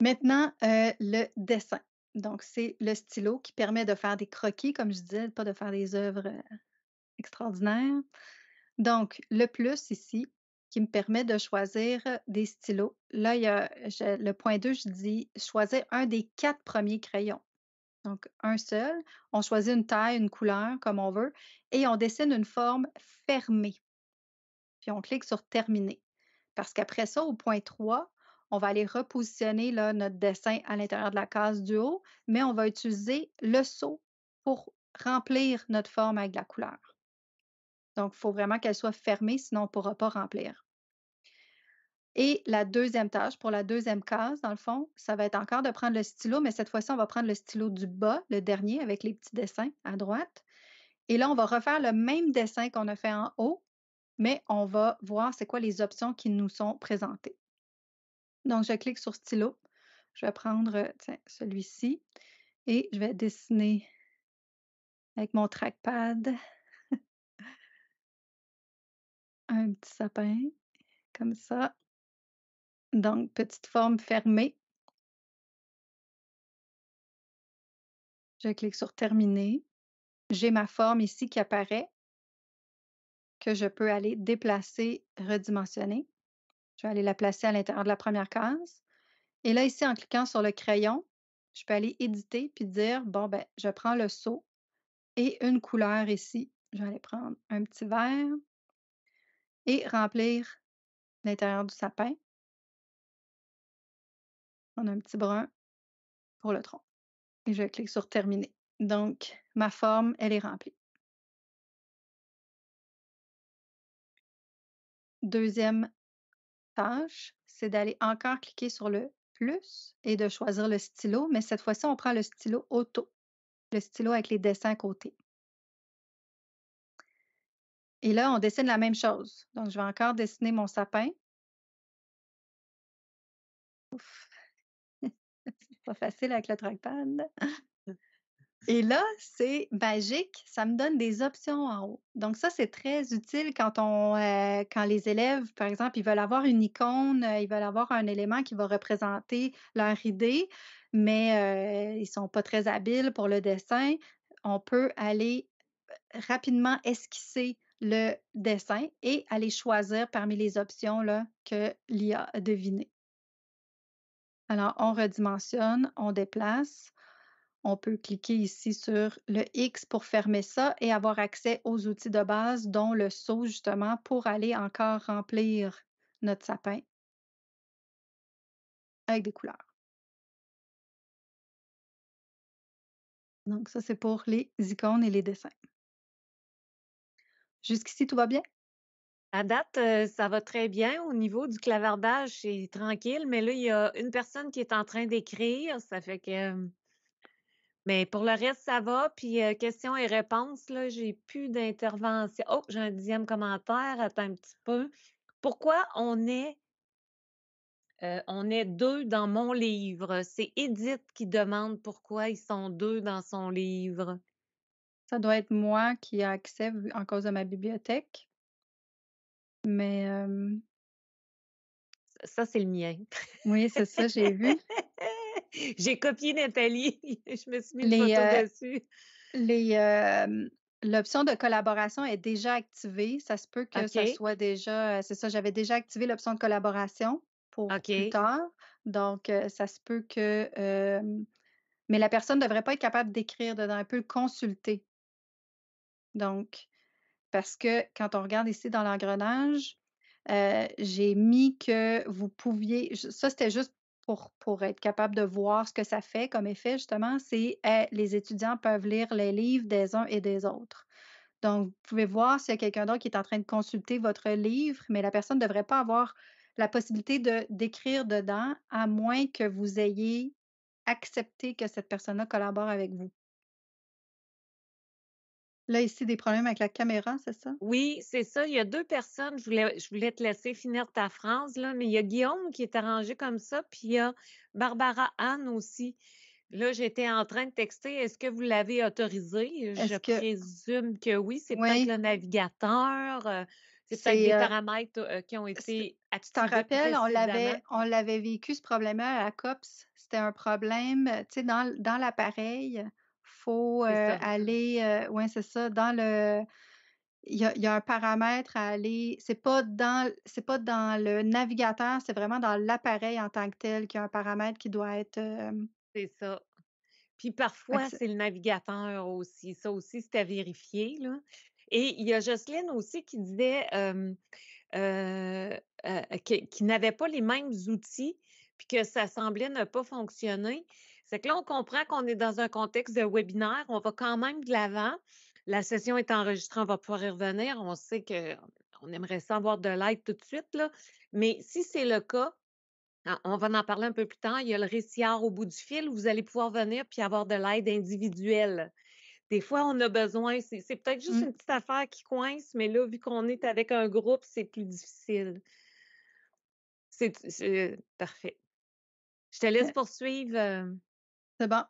Maintenant, euh, le dessin. Donc, c'est le stylo qui permet de faire des croquis, comme je disais, pas de faire des œuvres extraordinaires. Donc, le plus ici, qui me permet de choisir des stylos. Là, il y a le point 2, je dis choisir un des quatre premiers crayons donc un seul. On choisit une taille, une couleur, comme on veut, et on dessine une forme fermée. Puis on clique sur Terminer. Parce qu'après ça, au point 3, on va aller repositionner là, notre dessin à l'intérieur de la case du haut, mais on va utiliser le saut pour remplir notre forme avec la couleur. Donc, il faut vraiment qu'elle soit fermée, sinon on ne pourra pas remplir. Et la deuxième tâche, pour la deuxième case, dans le fond, ça va être encore de prendre le stylo, mais cette fois-ci, on va prendre le stylo du bas, le dernier, avec les petits dessins à droite. Et là, on va refaire le même dessin qu'on a fait en haut, mais on va voir c'est quoi les options qui nous sont présentées. Donc, je clique sur stylo. Je vais prendre euh, celui-ci et je vais dessiner avec mon trackpad un petit sapin comme ça. Donc, petite forme fermée. Je clique sur Terminer. J'ai ma forme ici qui apparaît, que je peux aller déplacer, redimensionner. Je vais aller la placer à l'intérieur de la première case. Et là, ici, en cliquant sur le crayon, je peux aller éditer puis dire, bon, ben, je prends le seau et une couleur ici. Je vais aller prendre un petit vert et remplir l'intérieur du sapin on a un petit brun pour le tronc. Et je clique sur Terminer. Donc, ma forme, elle est remplie. Deuxième tâche, c'est d'aller encore cliquer sur le plus et de choisir le stylo, mais cette fois-ci, on prend le stylo auto, le stylo avec les dessins à côté. Et là, on dessine la même chose. Donc, je vais encore dessiner mon sapin. Ouf pas facile avec le trackpad. Et là, c'est magique, ça me donne des options en haut. Donc ça, c'est très utile quand on, euh, quand les élèves, par exemple, ils veulent avoir une icône, euh, ils veulent avoir un élément qui va représenter leur idée, mais ils euh, ils sont pas très habiles pour le dessin. On peut aller rapidement esquisser le dessin et aller choisir parmi les options là, que l'IA a devinées. Alors, on redimensionne, on déplace. On peut cliquer ici sur le X pour fermer ça et avoir accès aux outils de base, dont le saut justement pour aller encore remplir notre sapin avec des couleurs. Donc ça, c'est pour les icônes et les dessins. Jusqu'ici, tout va bien? La date, euh, ça va très bien. Au niveau du clavardage, c'est tranquille, mais là, il y a une personne qui est en train d'écrire. Ça fait que. Mais pour le reste, ça va. Puis, euh, questions et réponses, là, j'ai plus d'intervention. Oh, j'ai un dixième commentaire. Attends un petit peu. Pourquoi on est. Euh, on est deux dans mon livre. C'est Edith qui demande pourquoi ils sont deux dans son livre. Ça doit être moi qui ai accès en cause de ma bibliothèque. Mais ça, c'est le mien. Oui, c'est ça, j'ai vu. j'ai copié Nathalie. Je me suis mis une photo dessus. l'option de collaboration est déjà activée. Ça se peut que ça soit déjà. C'est ça, j'avais déjà activé l'option de collaboration pour okay. plus tard. Donc, ça se peut que. mais la personne ne devrait pas être capable d'écrire dedans. Elle peu consulter. Donc, parce que quand on regarde ici dans l'engrenage, euh, j'ai mis que vous pouviez, ça c'était juste pour, pour, être capable de voir ce que ça fait comme effet, justement, c'est eh, les étudiants peuvent lire les livres des uns et des autres. Donc, vous pouvez voir s'il y a quelqu'un d'autre qui est en train de consulter votre livre, mais la personne ne devrait pas avoir la possibilité de, d'écrire dedans, à moins que vous ayez accepté que cette personne-là collabore avec vous. Là, ici, des problèmes avec la caméra, c'est ça? Oui, c'est ça. Il y a deux personnes. Je voulais, te laisser finir ta phrase, là, mais il y a Guillaume qui est arrangé comme ça, puis il y a Barbara Anne aussi. Là, j'étais en train de texter. Est-ce que vous l'avez autorisé? Je présume que oui. C'est peut-être le navigateur. Euh, c'est peut-être des euh, paramètres euh, qui ont été tu t'en rappelles, on l'avait, vécu ce problème-là à la COPS. C'était un problème, tu sais, dans, dans l'appareil faut aller, oui, c'est ça, dans le, il y, a, un paramètre à aller. C'est pas dans c'est pas dans le navigateur, c'est vraiment dans l'appareil en tant que tel qu'il y a un paramètre qui doit être. C'est ça. Puis parfois c'est le navigateur aussi. Ça aussi c'est à vérifier là. Et il y a Jocelyne aussi qui disait euh, n'avait pas les mêmes outils puis que ça semblait ne pas fonctionner. C'est que là, on comprend qu'on est dans un contexte de webinaire. On va quand même de l'avant. La session est enregistrée, on va pouvoir y revenir. On sait qu'on aimerait savoir avoir de l'aide tout de suite, là. Mais si c'est le cas, hein, on va en parler un peu plus tard. Il y a le récit au bout du fil où vous allez pouvoir venir puis avoir de l'aide individuelle. Des fois, on a besoin, c'est peut-être juste mmh. une petite affaire qui coince, mais là, vu qu'on est avec un groupe, c'est plus difficile. C'est parfait. Je te laisse bah poursuivre. Euh, c'est bon.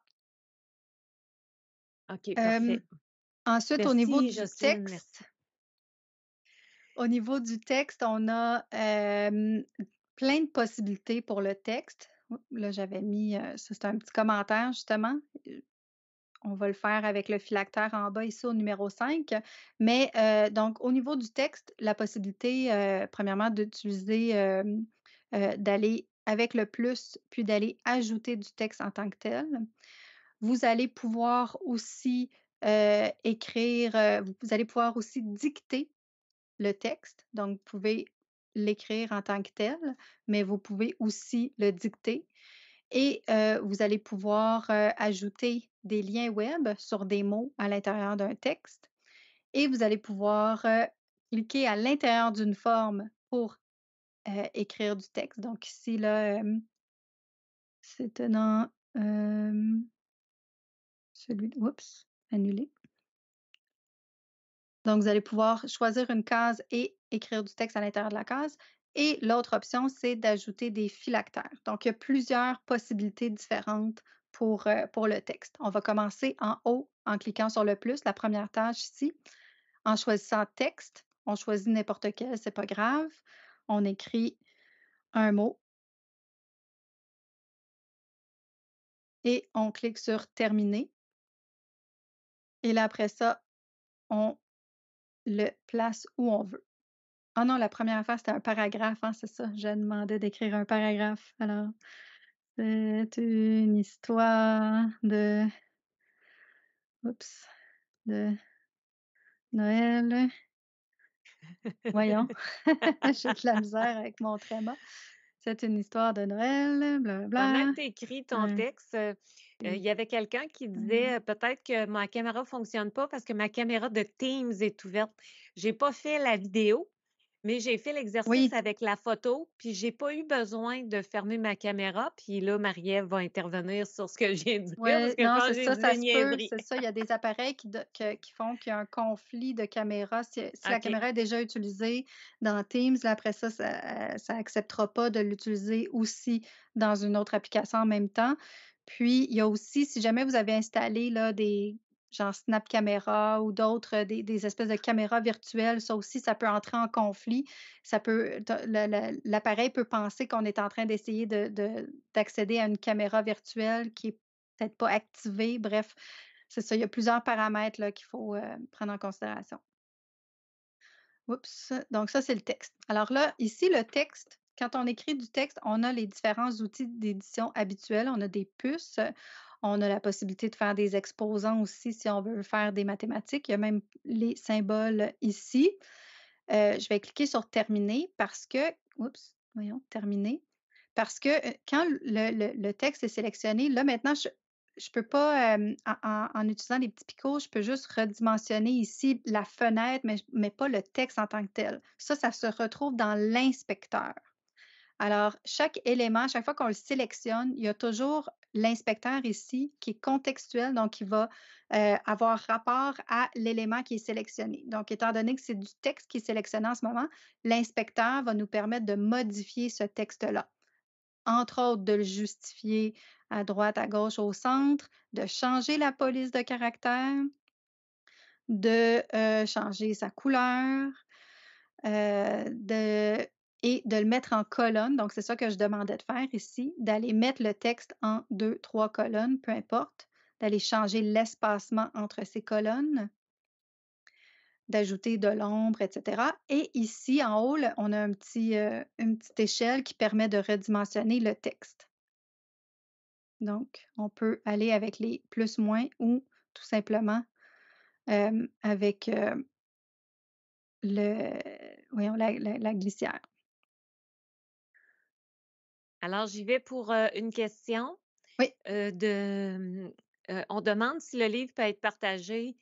OK, parfait. ensuite, au niveau du texte, au niveau du texte, on a plein de possibilités pour le texte. Là, j'avais mis, c'est un petit commentaire justement. On va le faire avec le phylactère en bas ici au numéro 5. Mais donc, au niveau du texte, la possibilité, premièrement, d'utiliser, d'aller avec le plus, puis d'aller ajouter du texte en tant que tel. Vous allez pouvoir aussi euh, écrire, euh, vous allez pouvoir aussi dicter le texte. Donc, vous pouvez l'écrire en tant que tel, mais vous pouvez aussi le dicter. Et euh, vous allez pouvoir ajouter des liens web sur des mots à l'intérieur d'un texte. Et vous allez pouvoir cliquer à l'intérieur d'une forme pour euh, écrire du texte. Donc ici, là, euh, c'est tenant euh, celui Oups, annulé. Donc, vous allez pouvoir choisir une case et écrire du texte à l'intérieur de la case. Et l'autre option, c'est d'ajouter des phylactères. Donc, il y a plusieurs possibilités différentes pour, pour le texte. On va commencer en haut en cliquant sur le plus, la première tâche ici. En choisissant texte, on choisit n'importe quel, c'est pas grave on écrit un mot et on clique sur Terminer. Et là, après ça, on le place où on veut. Ah non, la première affaire, c'était un paragraphe, hein, c'est ça. Je demandais d'écrire un paragraphe. Alors, c'est une histoire de. De Noël Voyons, j'ai de la misère avec mon tréma. C'est une histoire de Noël, blablabla. Pendant tu écris ton texte, euh, euh, mmh. il y avait quelqu'un qui disait mmh. euh, peut-être que ma caméra ne fonctionne pas parce que ma caméra de Teams est ouverte. je n'ai pas fait la vidéo, mais j'ai fait l'exercice avec la photo, puis j'ai pas eu besoin de fermer ma caméra. Puis là, Marie-Ève va intervenir sur ce que j'ai dit. Oui, non, c'est ça, ça C'est ça, il y a des appareils qui, font qu'il y a un conflit de caméra. Si, la caméra est déjà utilisée dans Teams, après ça, ça, n'acceptera pas de l'utiliser aussi dans une autre application en même temps. Puis, il y a aussi, si jamais vous avez installé là, des genre Snap Camera ou d'autres, des, espèces de caméras virtuelles, ça aussi, ça peut entrer en conflit. Ça peut, l'appareil peut penser qu'on est en train d'essayer d'accéder de, à une caméra virtuelle qui n'est peut-être pas activée. Bref, c'est ça. Il y a plusieurs paramètres qu'il faut prendre en considération. Oups. Donc, ça, c'est le texte. Alors là, ici, le texte, quand on écrit du texte, on a les différents outils d'édition habituels. On a des puces, on a la possibilité de faire des exposants aussi si on veut faire des mathématiques. Il y a même les symboles ici. Euh, je vais cliquer sur terminer parce que, oups, voyons, terminer. Parce que euh, quand le, texte est sélectionné, là maintenant, je, ne peux pas, euh, en, utilisant les petits picots, je peux juste redimensionner ici la fenêtre, mais, mais pas le texte en tant que tel. Ça, ça se retrouve dans l'inspecteur. Alors, chaque élément, chaque fois qu'on le sélectionne, il y a toujours l'inspecteur ici qui est contextuel, donc il va euh, avoir rapport à l'élément qui est sélectionné. Donc, étant donné que c'est du texte qui est sélectionné en ce moment, l'inspecteur va nous permettre de modifier ce texte-là. Entre autres, de le justifier à droite, à gauche, au centre, de changer la police de caractère, de euh, changer sa couleur, euh, de et de le mettre en colonne. Donc, c'est ça que je demandais de faire ici, d'aller mettre le texte en deux, trois colonnes, peu importe, d'aller changer l'espacement entre ces colonnes, d'ajouter de l'ombre, etc. Et ici, en haut, on a un petit, euh, une petite échelle qui permet de redimensionner le texte. Donc, on peut aller avec les plus-moins ou tout simplement euh, avec euh, le, la, glissière. Alors, j'y vais pour une question. Oui. Mmh, on demande si le livre peut être partagé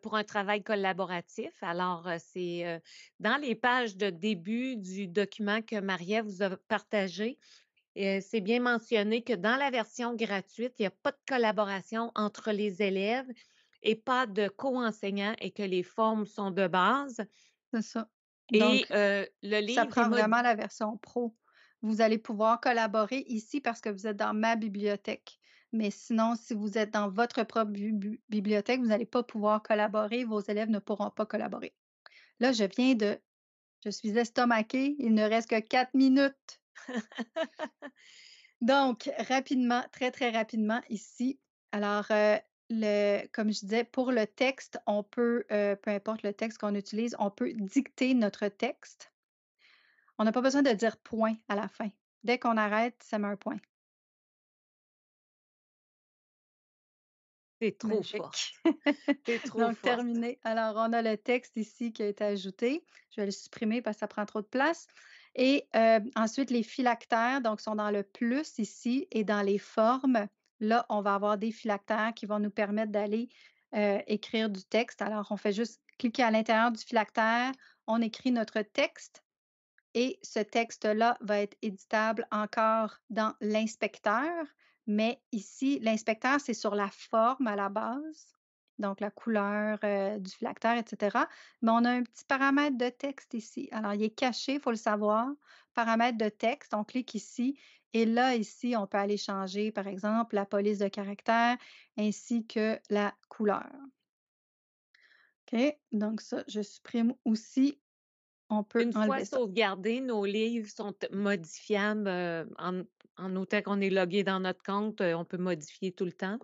pour un travail collaboratif. Alors, c'est dans les pages de début du document que Maria vous a partagé, c'est bien mentionné que dans la version gratuite, il n'y a pas de collaboration entre les élèves et pas de co-enseignants et que les formes sont de base. C'est ça. Et le livre. Ça prend vraiment la version pro vous allez pouvoir collaborer ici parce que vous êtes dans ma bibliothèque. Mais sinon, si vous êtes dans votre propre bibliothèque, vous n'allez pas pouvoir collaborer, vos élèves ne pourront pas collaborer. Là, je viens de... Je suis estomaquée, il ne reste que quatre minutes. Donc, rapidement, très, très rapidement ici. Alors, euh, comme je disais, pour le texte, on peut, euh, peu importe le texte qu'on utilise, on peut dicter notre texte. On n'a pas besoin de dire point à la fin. Dès qu'on arrête, ça met un point. C'est trop fort. C'est trop Donc, terminé. Alors, on a le texte ici qui a été ajouté. Je vais le supprimer parce que ça prend trop de place. Et euh, ensuite, les phylactères, donc, sont dans le plus ici et dans les formes. Là, on va avoir des phylactères qui vont nous permettre d'aller euh, écrire du texte. Alors, on fait juste cliquer à l'intérieur du phylactère. On écrit notre texte. Et ce texte-là va être éditable encore dans l'inspecteur, mais ici, l'inspecteur, c'est sur la forme à la base, donc la couleur euh, du flacteur, etc. Mais on a un petit paramètre de texte ici. Alors, il est caché, il faut le savoir. Paramètre de texte, on clique ici. Et là, ici, on peut aller changer, par exemple, la police de caractère ainsi que la couleur. OK, donc ça, je supprime aussi on peut Une fois nos livres sont modifiables euh, en, en, qu'on est logué dans notre compte, euh, on peut modifier tout le temps.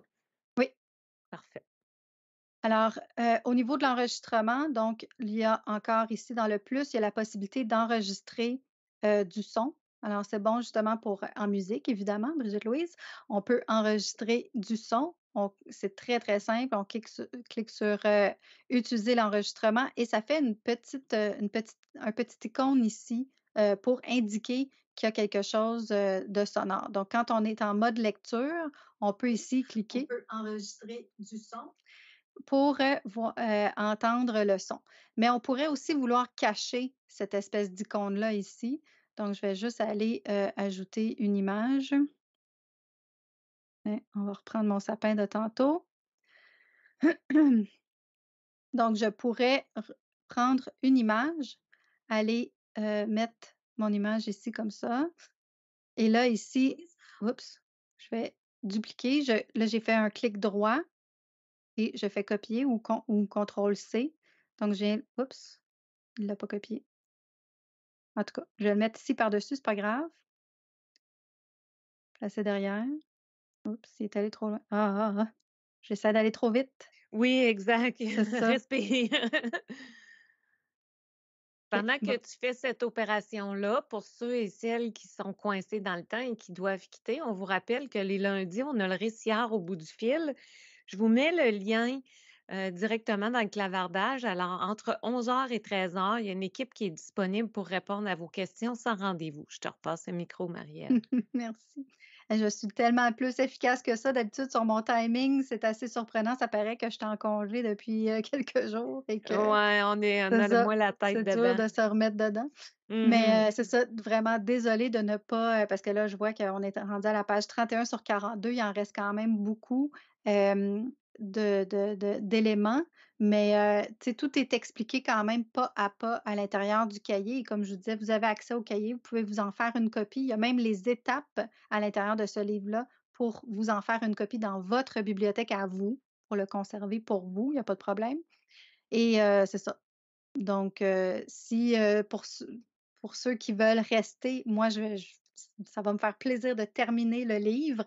Oui. Parfait. Alors, euh, au niveau de l'enregistrement, donc, il y a encore ici dans le plus, il y a la possibilité d'enregistrer du son. Alors, c'est bon justement pour en musique, évidemment, Brigitte Louise. On peut enregistrer du son. C'est très, très simple. On clique sur, Utiliser l'enregistrement et ça fait une petite, une petite un petit icône ici euh, pour indiquer qu'il y a quelque chose euh, de sonore. Donc, quand on est en mode lecture, on peut ici cliquer. On peut enregistrer du son. Pour euh, entendre le son. Mais on pourrait aussi vouloir cacher cette espèce d'icône-là ici. Donc, je vais juste aller ajouter une image. on va reprendre mon sapin de tantôt. Donc, je pourrais prendre une image aller mettre mon image ici comme ça. Et là, ici, oups, je vais dupliquer. Je, là, j'ai fait un clic droit et je fais copier ou, con, CTRL-C. Donc, j'ai, oups, il ne l'a pas copié. En tout cas, je vais le mettre ici par-dessus, c'est pas grave. Placer derrière. Oups, il est allé trop loin. Ah, ah, ah J'essaie d'aller trop vite. Oui, exact. Respire. Pendant que tu fais cette opération-là, pour ceux et celles qui sont coincés dans le temps et qui doivent quitter, on vous rappelle que les lundis, on a le réciard au bout du fil. Je vous mets le lien euh, directement dans le clavardage. Alors, entre 11h et 13h, il y a une équipe qui est disponible pour répondre à vos questions sans rendez-vous. Je te repasse le micro, Marielle. Merci. Ben, je suis tellement plus efficace que ça. D'habitude, sur mon timing, c'est assez surprenant. Ça paraît que je suis en congé depuis euh, quelques jours. Et ouais, on est, a moins la tête dedans. C'est dur de se remettre dedans. Mais mm-hmm. euh, c'est ça, vraiment désolé de ne pas, euh, parce que là, je vois qu'on est rendu à la page 31 sur 42, il en reste quand même beaucoup d'éléments, mais tout est expliqué quand même pas à pas à l'intérieur du cahier. Et comme je vous disais, vous avez accès au cahier, vous pouvez vous en faire une copie. Il y a même les étapes à l'intérieur de ce livre-là pour vous en faire une copie dans votre bibliothèque à vous, pour le conserver pour vous, il n'y a pas de problème. Et c'est ça. Donc, si pour, ceux qui veulent rester, moi, je, ça va me faire plaisir de terminer le livre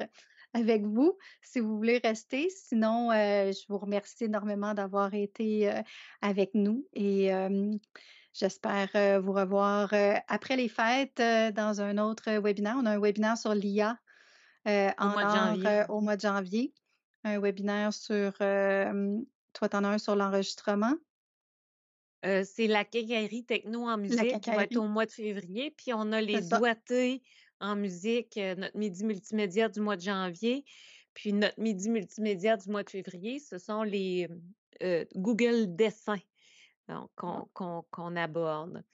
avec vous si vous voulez rester. Sinon, euh, je vous remercie énormément d'avoir été euh, avec nous et euh, j'espère vous revoir après les fêtes dans un autre webinaire. On a un webinaire sur l'IA en au mois de janvier. Un webinaire sur, toi, t'en as un sur l'enregistrement. c'est la quincaillerie techno en musique qui va être au mois de février. Puis on a les doigtés en musique, euh, notre midi multimédia du mois de janvier, puis notre midi multimédia du mois de février, ce sont les euh, euh, Google Dessins ah. qu'on aborde.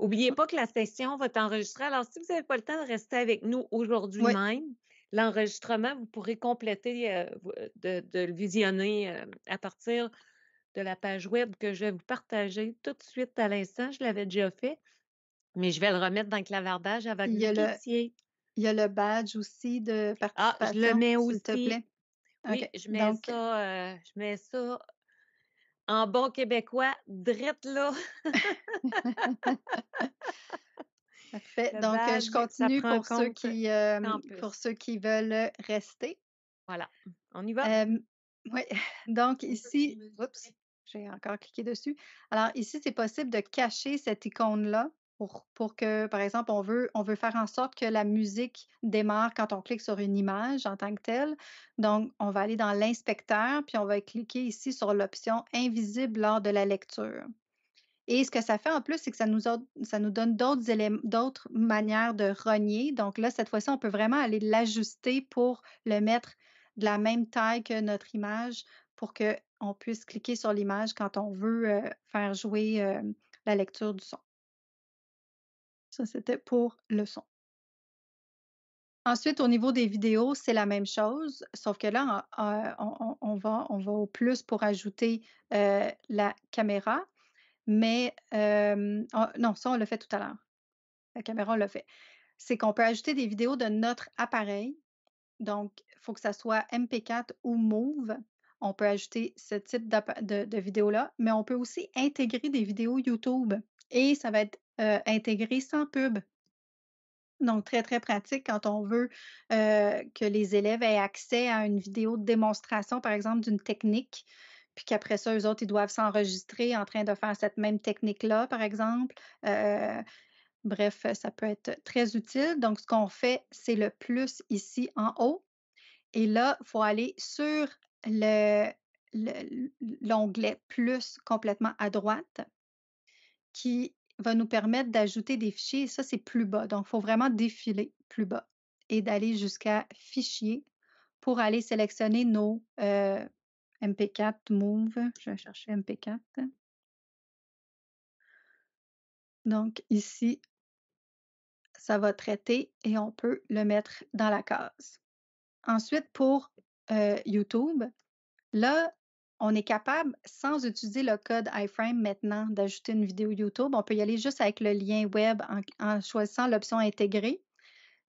N'oubliez ah. pas que la session va être enregistrée. Alors, si vous n'avez pas le temps de rester avec nous aujourd'hui même, l'enregistrement, vous pourrez compléter, de, le visionner à partir de la page web que je vais vous partager tout de suite à l'instant. Je l'avais déjà fait. Mais je vais le remettre dans le clavardage avant le il y Il y a le badge aussi de ah, je le mets s'il te plaît. je, mets ça, euh, je mets ça en bon québécois, drette là. Parfait. Donc, je continue pour ceux, qui, pour ceux, qui, veulent rester. Voilà. On y va? oui. Donc, ici, oups, j'ai encore cliqué dessus. Alors, ici, c'est possible de cacher cette icône-là pour, que, par exemple, on veut, faire en sorte que la musique démarre quand on clique sur une image en tant que telle. Donc, on va aller dans l'inspecteur, puis on va cliquer ici sur l'option invisible lors de la lecture. Et ce que ça fait en plus, c'est que ça nous, donne d'autres manières de renier. Donc là, cette fois-ci, on peut vraiment aller l'ajuster pour le mettre de la même taille que notre image pour qu'on puisse cliquer sur l'image quand on veut euh, faire jouer euh, la lecture du son. Ça, c'était pour le son. Ensuite, au niveau des vidéos, c'est la même chose, sauf que là, euh, on, va, au plus pour ajouter euh, la caméra. Mais euh, non, ça, on le fait tout à l'heure. La caméra, on le fait. C'est qu'on peut ajouter des vidéos de notre appareil. Donc, il faut que ça soit MP4 ou Move. On peut ajouter ce type de, de, de vidéos-là, mais on peut aussi intégrer des vidéos YouTube et ça va être euh, sans pub. Donc, très, très pratique quand on veut euh, que les élèves aient accès à une vidéo de démonstration, par exemple, d'une technique, puis qu'après ça, eux autres, ils doivent s'enregistrer en train de faire cette même technique-là, par exemple. Euh, bref, ça peut être très utile. Donc, ce qu'on fait, c'est le plus ici en haut. Et là, il faut aller sur l'onglet le, l'onglet Plus complètement à droite qui va nous permettre d'ajouter des fichiers. Et ça, c'est plus bas. Donc, il faut vraiment défiler plus bas et d'aller jusqu'à Fichier pour aller sélectionner nos euh, MP4 Move. Je vais chercher MP4. Donc, ici, ça va traiter et on peut le mettre dans la case. Ensuite, pour euh, YouTube, là, on est capable, sans utiliser le code iframe maintenant, d'ajouter une vidéo YouTube. On peut y aller juste avec le lien web en, choisissant l'option intégrée.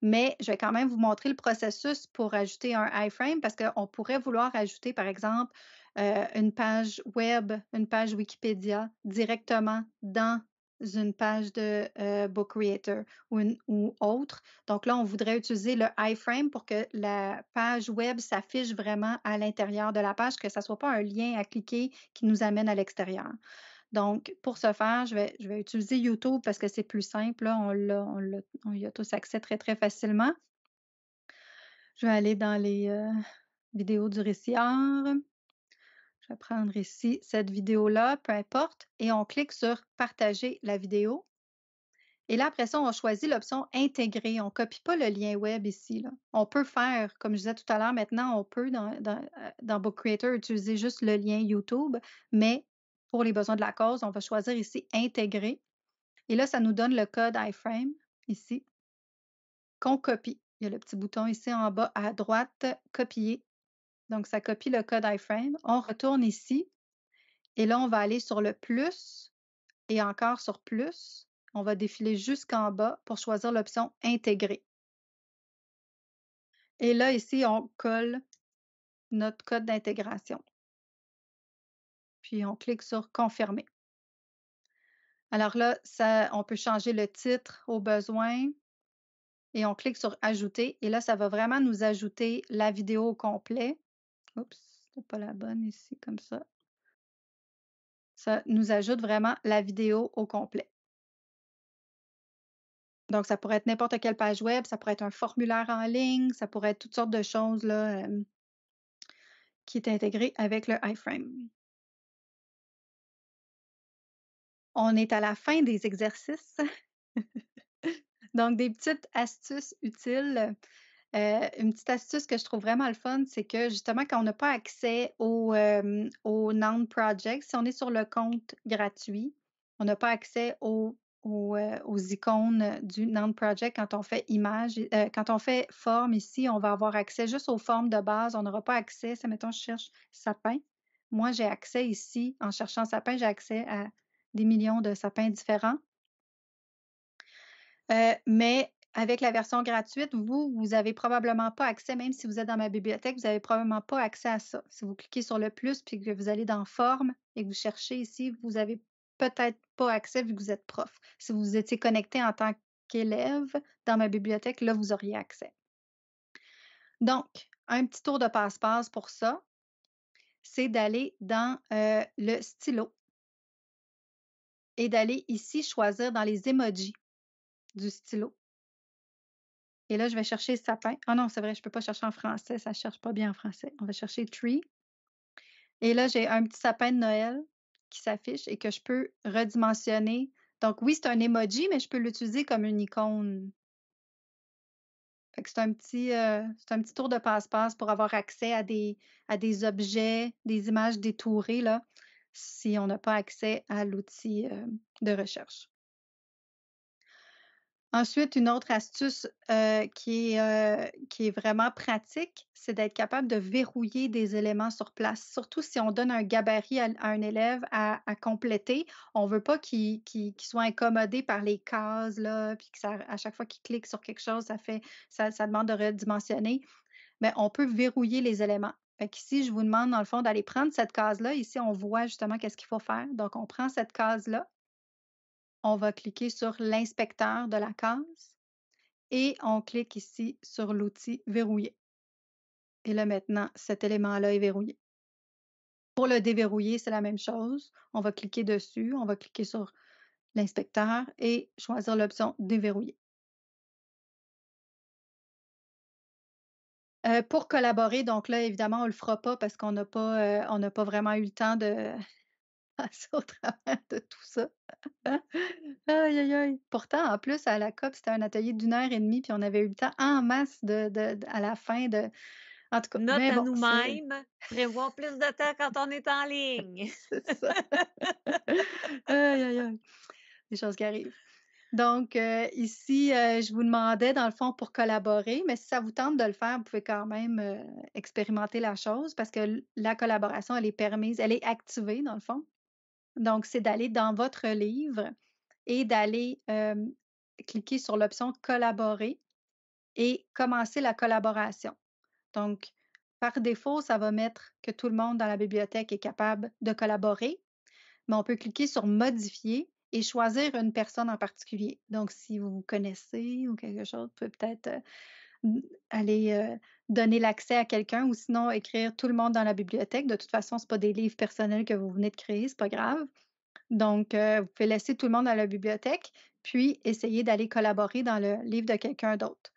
Mais je vais quand même vous montrer le processus pour ajouter un iframe parce qu'on pourrait vouloir ajouter, par exemple, euh, une page web, une page Wikipédia directement dans une page de euh, Book Creator ou, autre. Donc là, on voudrait utiliser le iframe pour que la page web s'affiche vraiment à l'intérieur de la page, que ça ne soit pas un lien à cliquer qui nous amène à l'extérieur. Donc, pour ce faire, je vais, utiliser YouTube parce que c'est plus simple. Là, on, y a tous accès très, très facilement. Je vais aller dans les euh, vidéos du récit on vais prendre ici cette vidéo-là, peu importe, et on clique sur Partager la vidéo. Et là, après ça, on choisit l'option Intégrer. On ne copie pas le lien web ici. On peut faire, comme je disais tout à l'heure, maintenant, on peut dans, euh, dans Book Creator utiliser juste le lien YouTube, mais pour les besoins de la cause, on va choisir ici Intégrer. Et là, ça nous donne le code iframe ici qu'on copie. Il y a le petit bouton ici en bas à droite, copier. Donc, ça copie le code iframe. On retourne ici. Et là, on va aller sur le plus et encore sur plus. On va défiler jusqu'en bas pour choisir l'option intégrer. Et là, ici, on colle notre code d'intégration. Puis, on clique sur confirmer. Alors là, on peut changer le titre au besoin et on clique sur Ajouter. Et là, ça va vraiment nous ajouter la vidéo au complet. Oups, c'était pas la bonne ici, comme ça. Ça nous ajoute vraiment la vidéo au complet. Donc, ça pourrait être n'importe quelle page web, ça pourrait être un formulaire en ligne, ça pourrait être toutes sortes de choses là, euh, qui est intégré avec le iframe. On est à la fin des exercices. Donc, des petites astuces utiles. Euh, une petite astuce que je trouve vraiment le fun, c'est que justement, quand on n'a pas accès au euh, non-projects, si on est sur le compte gratuit, on n'a pas accès aux, euh, aux, icônes du non-project. Quand on fait image, quand on fait forme ici, on va avoir accès juste aux formes de base. On n'aura pas accès, ça mettons, je cherche sapin. Moi, j'ai accès ici, en cherchant sapin, j'ai accès à des millions de sapins différents. mais avec la version gratuite, vous, vous n'avez probablement pas accès, même si vous êtes dans ma bibliothèque, vous n'avez probablement pas accès à ça. Si vous cliquez sur le plus puis que vous allez dans Forme et que vous cherchez ici, vous n'avez peut-être pas accès vu que vous êtes prof. Si vous étiez connecté en tant qu'élève dans ma bibliothèque, là, vous auriez accès. Donc, un petit tour de passe-passe pour ça, c'est d'aller dans euh, le stylo et d'aller ici choisir dans les emojis du stylo. Et là, je vais chercher sapin. Ah oh non, c'est vrai, je ne peux pas chercher en français. Ça ne cherche pas bien en français. On va chercher tree. Et là, j'ai un petit sapin de Noël qui s'affiche et que je peux redimensionner. Donc, oui, c'est un emoji, mais je peux l'utiliser comme une icône. C'est un, petit, euh, un petit tour de passe-passe pour avoir accès à des, objets, des images détourées, là, si on n'a pas accès à l'outil euh, de recherche. Ensuite, une autre astuce euh, euh, qui, est, vraiment pratique, c'est d'être capable de verrouiller des éléments sur place. Surtout si on donne un gabarit à, un élève à, compléter, on ne veut pas qu'il soit incommodé par les cases, là, puis que à chaque fois qu'il clique sur quelque chose, ça, demande de redimensionner. Mais on peut verrouiller les éléments. ici, je vous demande, dans le fond, d'aller prendre cette case-là. Ici, on voit justement qu'est-ce qu'il faut faire. Donc, on prend cette case-là, on va cliquer sur l'inspecteur de la case et on clique ici sur l'outil verrouillé. Et là maintenant, cet élément-là est verrouillé. Pour le déverrouiller, c'est la même chose. On va cliquer dessus, on va cliquer sur l'inspecteur et choisir l'option déverrouiller. Euh, pour collaborer, donc là, évidemment, on ne le fera pas parce qu'on n'a pas, euh, pas vraiment eu le temps de, au travers de tout ça. Mmh. aïe, aïe, aïe. Pourtant, en plus, à la COP, c'était un atelier d'une heure et demie, puis on avait eu le temps en masse à la fin de. En tout cas, Note à nous-mêmes, prévoir plus de temps quand on est en ligne. c'est ça. aïe, aïe, aïe. Des choses qui arrivent. Donc, euh, ici, euh, je vous demandais, dans le fond, pour collaborer, mais si ça vous tente de le faire, vous pouvez quand même euh, expérimenter la chose parce que la collaboration, elle est permise, elle est activée, dans le fond. Donc, c'est d'aller dans votre livre et d'aller cliquer sur l'option collaborer et commencer la collaboration. Donc, par défaut, ça va mettre que tout le monde dans la bibliothèque est capable de collaborer, mais on peut cliquer sur modifier et choisir une personne en particulier. Donc, si vous vous connaissez ou quelque chose, vous pouvez peut-être euh, aller donner l'accès à quelqu'un ou sinon écrire tout le monde dans la bibliothèque. De toute façon, ce pas des livres personnels que vous venez de créer, n'est pas grave. Donc, vous pouvez laisser tout le monde dans la bibliothèque, puis essayer d'aller collaborer dans le livre de quelqu'un d'autre.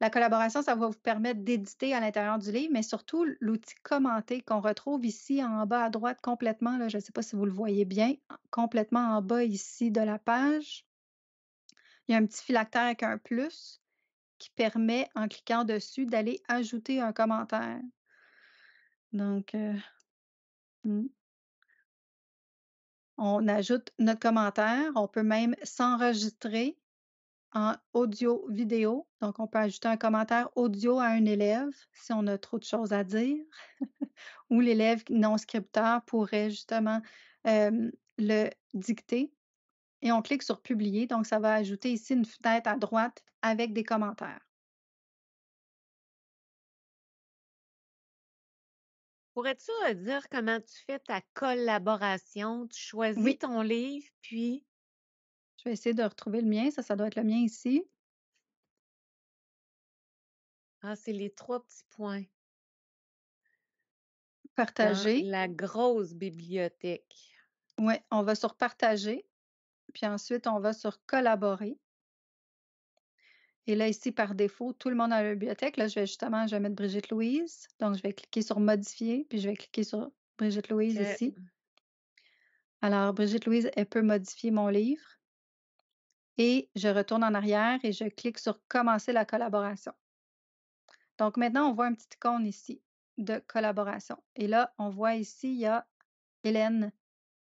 La collaboration, ça va vous permettre d'éditer à l'intérieur du livre, mais surtout l'outil commenté qu'on retrouve ici en bas à droite complètement, je ne sais pas si vous le voyez bien, complètement en bas ici de la page. Il y a un petit phylactère avec un plus qui permet, en cliquant dessus, d'aller ajouter un commentaire. Donc, euh, hmm. on ajoute notre commentaire. On peut même s'enregistrer en audio-vidéo. Donc, on peut ajouter un commentaire audio à un élève si on a trop de choses à dire. Ou l'élève non scripteur pourrait justement euh, le dicter et on clique sur Publier. Donc, ça va ajouter ici une fenêtre à droite avec des commentaires. Pourrais-tu dire comment tu fais ta collaboration? Tu choisis ton livre, puis... Je vais essayer de retrouver le mien. Ça, ça doit être le mien ici. Ah, c'est les trois petits points. Partager. la grosse bibliothèque. Oui, on va sur partager. Puis ensuite, on va sur collaborer. Et là, ici, par défaut, tout le monde a la bibliothèque. Là, je vais justement, je vais mettre Brigitte Louise. Donc, je vais cliquer sur modifier, puis je vais cliquer sur Brigitte Louise ici. Alors, Brigitte Louise, elle peut modifier mon livre. Et je retourne en arrière et je clique sur commencer la collaboration. Donc, maintenant, on voit un petit icône ici de collaboration. Et là, on voit ici, il y a Hélène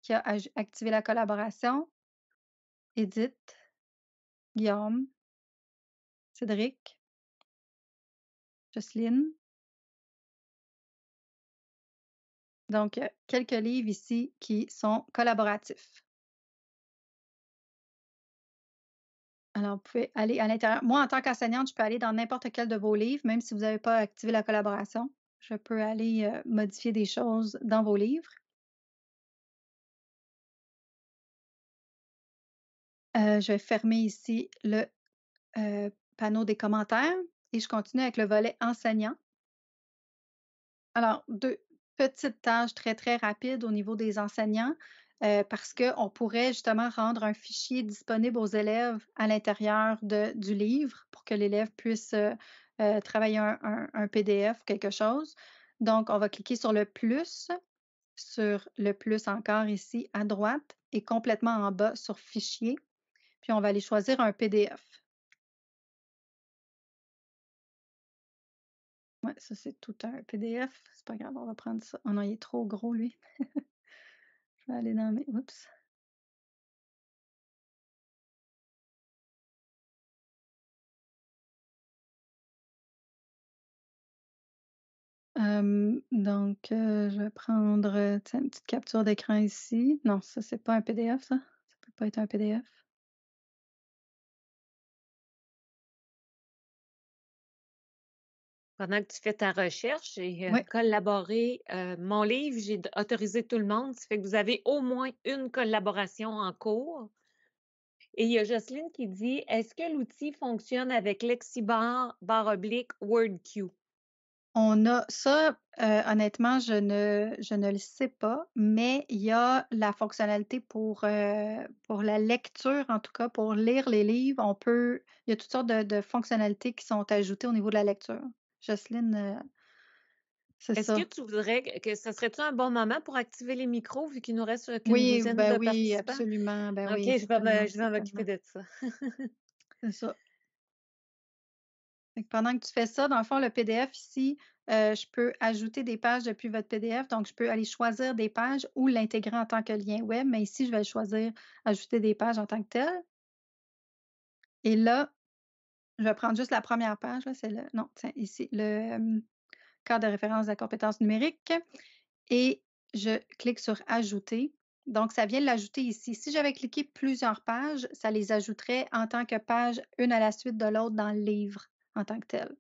qui a activé la collaboration. Édith, Guillaume, Cédric, Jocelyne. Donc, euh, quelques livres ici qui sont collaboratifs. Alors, vous pouvez aller à l'intérieur. Moi, en tant qu'enseignante, je peux aller dans n'importe quel de vos livres, même si vous n'avez pas activé la collaboration. Je peux aller euh, modifier des choses dans vos livres. je vais fermer ici le panneau des commentaires et je continue avec le volet enseignant. Alors, deux petites tâches très, très rapides au niveau des enseignants parce qu'on pourrait justement rendre un fichier disponible aux élèves à l'intérieur du livre pour que l'élève puisse travailler un, un PDF ou quelque chose. Donc, on va cliquer sur le plus, sur le plus encore ici à droite et complètement en bas sur Fichier puis on va aller choisir un PDF. Ouais, ça c'est tout un PDF. C'est pas grave, on va prendre ça. Oh non, il est trop gros lui. Je vais aller dans mes. Oups. donc, euh, je vais prendre une petite capture d'écran ici. Non, ça, c'est pas un PDF, ça. Ça peut pas être un PDF. pendant que tu fais ta recherche, et euh, collaborer collaboré. Euh, mon livre, j'ai autorisé tout le monde. Ça fait que vous avez au moins une collaboration en cours. Et il y a Jocelyne qui dit Est-ce que l'outil fonctionne avec Lexibar, barre oblique, WordQ On a ça, euh, honnêtement, je ne, je ne le sais pas, mais il y a la fonctionnalité pour, pour la lecture, en tout cas, pour lire les livres. On peut, il y a toutes sortes de fonctionnalités qui sont ajoutées au niveau de la lecture. Jocelyne, euh, Est-ce que tu voudrais que ce serait-tu un bon moment pour activer les micros vu qu'il nous reste euh, quelques oui, ben de oui, Absolument, ben oui, absolument. OK, je vais m'occuper de ça. c'est Pendant que tu fais ça, dans le fond, le PDF ici, euh, je peux ajouter des pages depuis votre PDF. Donc, je peux aller choisir des pages ou l'intégrer en tant que lien web, mais ici, je vais choisir ajouter des pages en tant que tel. Et là, je vais prendre juste la première page, là, c'est le. Non, tiens, ici, le cadre de référence de la compétence numérique. Et je clique sur Ajouter. Donc, ça vient de l'ajouter ici. Si j'avais cliqué plusieurs pages, ça les ajouterait en tant que page, une à la suite de l'autre dans le livre en tant que tel.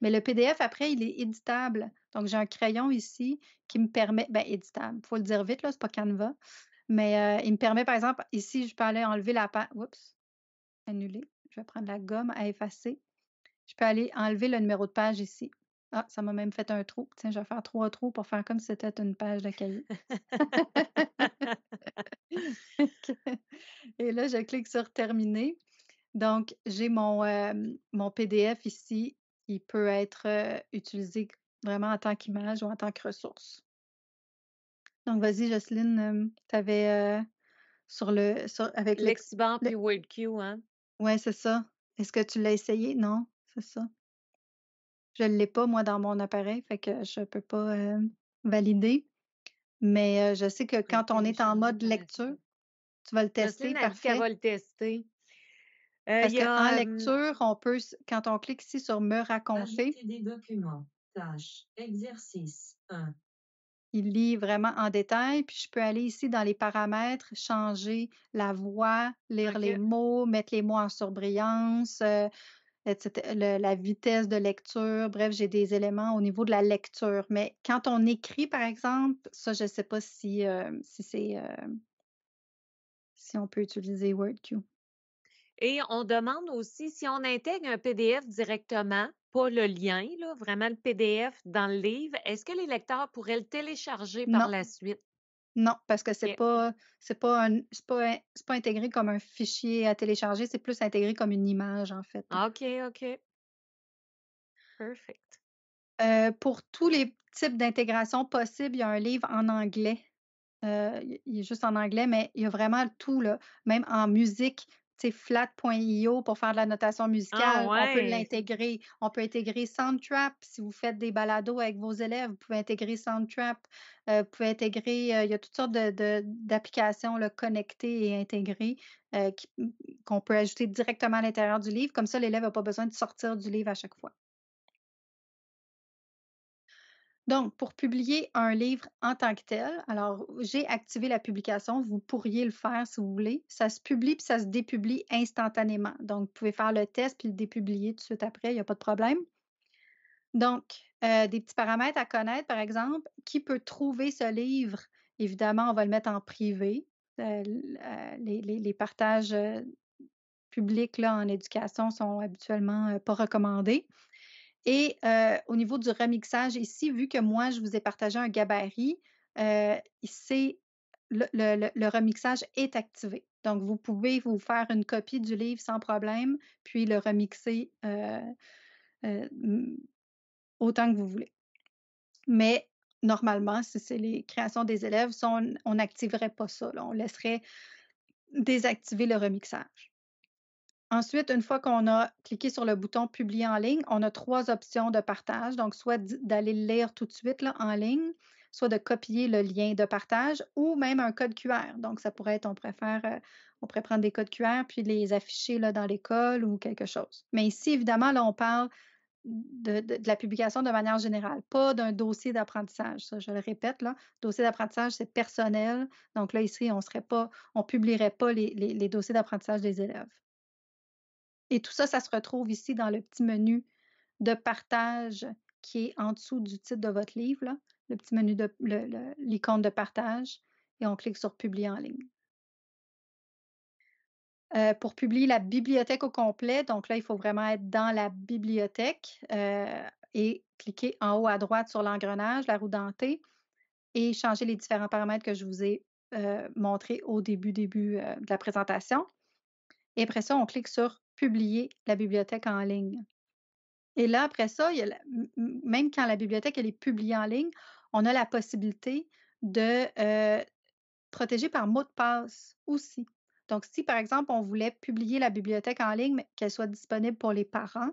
Mais le PDF, après, il est éditable. Donc, j'ai un crayon ici qui me permet, bien, éditable, il faut le dire vite, là, c'est pas Canva. Mais il me permet, par exemple, ici, je peux aller enlever la page. Oups, annuler. Je vais prendre la gomme à effacer. Je peux aller enlever le numéro de page ici. Ah, ça m'a même fait un trou. Tiens, je vais faire trois trous pour faire comme si c'était une page de cahier. Et là, je clique sur Terminer. Donc, j'ai mon, euh, mon PDF ici Il peut être euh, utilisé vraiment en tant qu'image ou en tant que ressource. Donc, vas-y, Jocelyne, euh, tu avais sur le. Sur, avec Lexiban le, WordQ, hein? Ouais, c'est ça. Est-ce que tu l'as essayé? Non, c'est ça. Je ne l'ai pas, moi, dans mon appareil, fait que je peux pas valider. Mais je sais que quand on est en mode lecture, tu vas le tester. Parfait. qu'elle va le tester. Parce qu'en lecture, on peut, quand on clique ici sur me raconter. des documents. Tâche. Exercice 1 il lit vraiment en détail. Puis je peux aller ici dans les paramètres, changer la voix, lire les mots, mettre les mots en surbrillance, euh, la vitesse de lecture. Bref, j'ai des éléments au niveau de la lecture. Mais quand on écrit, par exemple, ça, je ne sais pas si, euh, si c'est euh, si on peut utiliser WordQ. Et on demande aussi si on intègre un PDF directement, pas le lien, là, vraiment le PDF dans le livre, est-ce que les lecteurs pourraient le télécharger par la suite? Non, parce que c'est n'est pas pas pas, intégré comme un fichier à télécharger, c'est plus intégré comme une image en fait. Ah, OK, OK. Perfect. Euh, pour tous les types d'intégration possibles, il y a un livre en anglais. Euh, il est juste en anglais, mais il y a vraiment tout, là. même en musique, flat.io pour faire de la notation ah, musicale. On peut l'intégrer. On peut intégrer Soundtrap. Si vous faites des balados avec vos élèves, vous pouvez intégrer Soundtrap. Euh, pouvez intégrer, euh, il y a toutes sortes d'applications connectées et intégrées euh, qu'on peut ajouter directement à l'intérieur du livre. Comme ça, l'élève n'a pas besoin de sortir du livre à chaque fois. Donc, pour publier un livre en tant que tel, alors j'ai activé la publication, vous pourriez le faire si vous voulez. Ça se publie puis ça se dépublie instantanément. Donc, vous pouvez faire le test puis le dépublier tout de suite après, il n'y a pas de problème. Donc, euh, des petits paramètres à connaître, par exemple, qui peut trouver ce livre? Évidemment, on va le mettre en privé. Euh, euh, les, partages publics là, en éducation sont habituellement pas recommandés. Et au niveau du remixage, ici, vu que moi, je vous ai partagé un gabarit, euh, le, remixage est activé. Donc, vous pouvez vous faire une copie du livre sans problème, puis le remixer autant que vous voulez. Mais normalement, si c'est les créations des élèves, on n'activerait pas ça. On laisserait désactiver le remixage. Ensuite, une fois qu'on a cliqué sur le bouton Publier en ligne, on a trois options de partage. Donc, soit d'aller le lire tout de suite là, en ligne, soit de copier le lien de partage ou même un code QR. Donc, ça pourrait être, on préfère, euh, on pourrait prendre des codes QR puis les afficher là, dans l'école ou quelque chose. Mais ici, évidemment, là, on parle de, la publication de manière générale, pas d'un dossier d'apprentissage. Ça, je le répète, là, dossier d'apprentissage, c'est personnel. Donc là, ici, on serait pas, on publierait pas les dossiers d'apprentissage des élèves. Et tout ça, ça se retrouve ici dans le petit menu de partage qui est en dessous du titre de votre livre, le petit menu de l'icône de partage, et on clique sur Publier en ligne. Euh, pour publier la bibliothèque au complet, donc là, il faut vraiment être dans la bibliothèque euh, et cliquer en haut à droite sur l'engrenage, la roue dentée, et changer les différents paramètres que je vous ai euh, montrés au début, début de la présentation. Et après ça, on clique sur publier la bibliothèque en ligne. Et là, après ça, même quand la bibliothèque elle est publiée en ligne, on a la possibilité de euh, protéger par mot de passe aussi. Donc, si par exemple, on voulait publier la bibliothèque en ligne, mais qu'elle soit disponible pour les parents,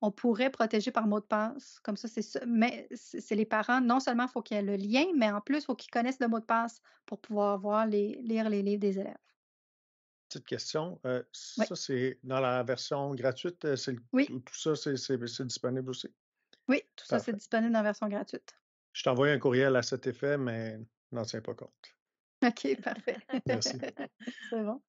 on pourrait protéger par mot de passe. Comme ça, c'est mais c'est les parents, non seulement il faut qu'il y ait le lien, mais en plus, il faut qu'ils connaissent le mot de passe pour pouvoir voir lire les livres des élèves petite question. Euh, ça, c'est dans la version gratuite, euh, tout, ça, c'est disponible aussi? Oui, tout ça, c'est disponible dans la version gratuite. Je t'envoie un courriel à cet effet, mais n'en tiens pas compte. OK, parfait. Merci. c'est bon.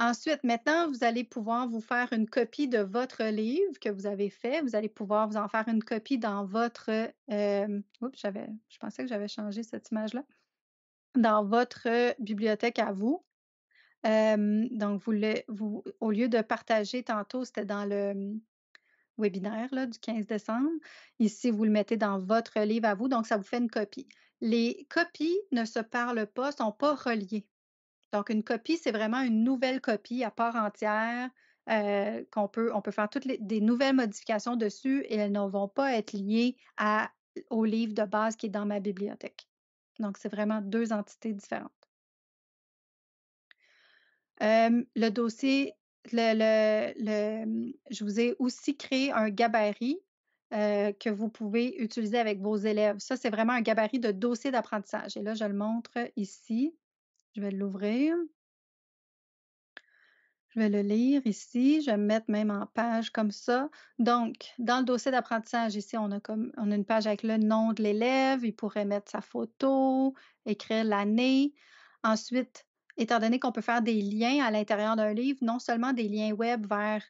ensuite, maintenant, vous allez pouvoir vous faire une copie de votre livre que vous avez fait. Vous allez pouvoir vous en faire une copie dans votre. Euh, oups, j'avais, je pensais que j'avais changé cette image-là dans votre bibliothèque à vous. donc, au lieu de partager tantôt, c'était dans le mmh, webinaire du 15 décembre. Ici, vous le mettez dans votre livre à vous, donc ça vous fait une copie. Les copies ne se parlent pas, sont pas reliées. Donc, une copie, c'est vraiment une nouvelle copie à part entière. qu'on peut, on peut faire toutes les, des nouvelles modifications dessus et elles ne vont pas être liées au livre de base qui est dans ma bibliothèque. Donc, c'est vraiment deux entités différentes. le dossier, je vous ai aussi créé un gabarit que vous pouvez utiliser avec vos élèves. Ça, c'est vraiment un gabarit de dossier d'apprentissage. Et là, je le montre ici. Je vais l'ouvrir. Je vais le lire ici. Je vais me mettre même en page comme ça. Donc, dans le dossier d'apprentissage, ici, on a, comme, on une page avec le nom de l'élève. Il pourrait mettre sa photo, écrire l'année. Ensuite, étant donné qu'on peut faire des liens à l'intérieur d'un livre, non seulement des liens web vers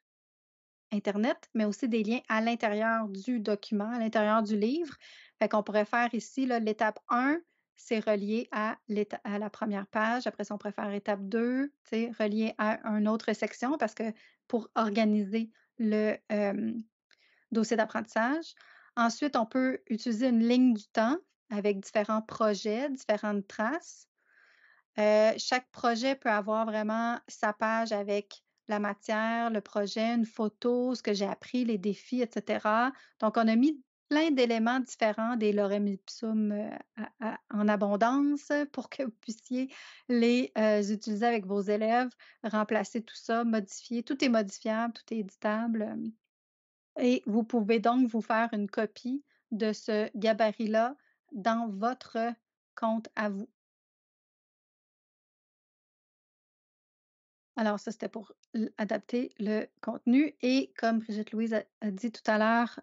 Internet, mais aussi des liens à l'intérieur du document, à l'intérieur du livre. Fait qu'on pourrait faire ici l'étape 1, c'est relié à, la première page. Après ça, on préfère étape 2, relié à une autre section parce que pour organiser le dossier d'apprentissage. Ensuite, on peut utiliser une ligne du temps avec différents projets, différentes traces. Euh, chaque projet peut avoir vraiment sa page avec la matière, le projet, une photo, ce que j'ai appris, les défis, etc. Donc, on a mis plein d'éléments différents des lorem ipsum euh, en abondance euh, pour que vous puissiez les euh, utiliser avec vos élèves, remplacer tout ça, modifier. Tout est modifiable, tout est éditable. Et vous pouvez donc vous faire une copie de ce gabarit-là dans votre compte à vous. Alors, ça, c'était pour adapter le contenu. Et comme Brigitte Louise a dit tout à l'heure,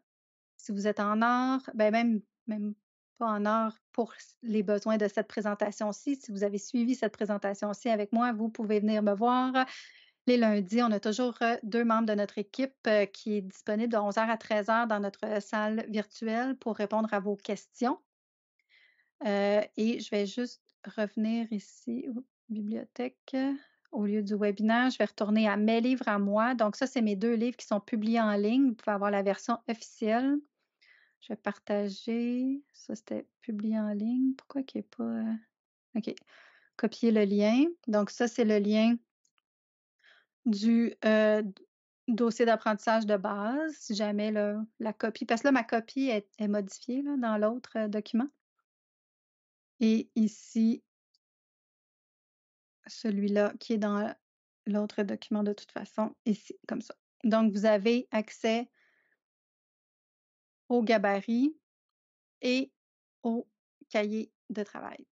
si vous êtes en or, ben même, même pas en or pour les besoins de cette présentation-ci, si vous avez suivi cette présentation-ci avec moi, vous pouvez venir me voir. Les lundis, on a toujours euh, deux membres de notre équipe euh, qui est disponible de 11h à 13h dans notre euh, salle virtuelle pour répondre à vos questions. et je vais juste revenir ici, aux bibliothèque au lieu du webinaire, je vais retourner à mes livres à moi. Donc, ça, c'est mes deux livres qui sont publiés en ligne. Vous pouvez avoir la version officielle je vais partager. Ça, c'était publié en ligne. Pourquoi qu'il n'est pas. Euh, OK. Copier le lien. Donc, ça, c'est le lien du euh, dossier d'apprentissage de base. Si jamais la copie. Parce que là, ma copie est, modifiée dans l'autre euh, document. Et ici, celui-là qui est dans l'autre document de toute façon, ici, comme ça. Donc, vous avez accès au gabarit et au cahier de travail.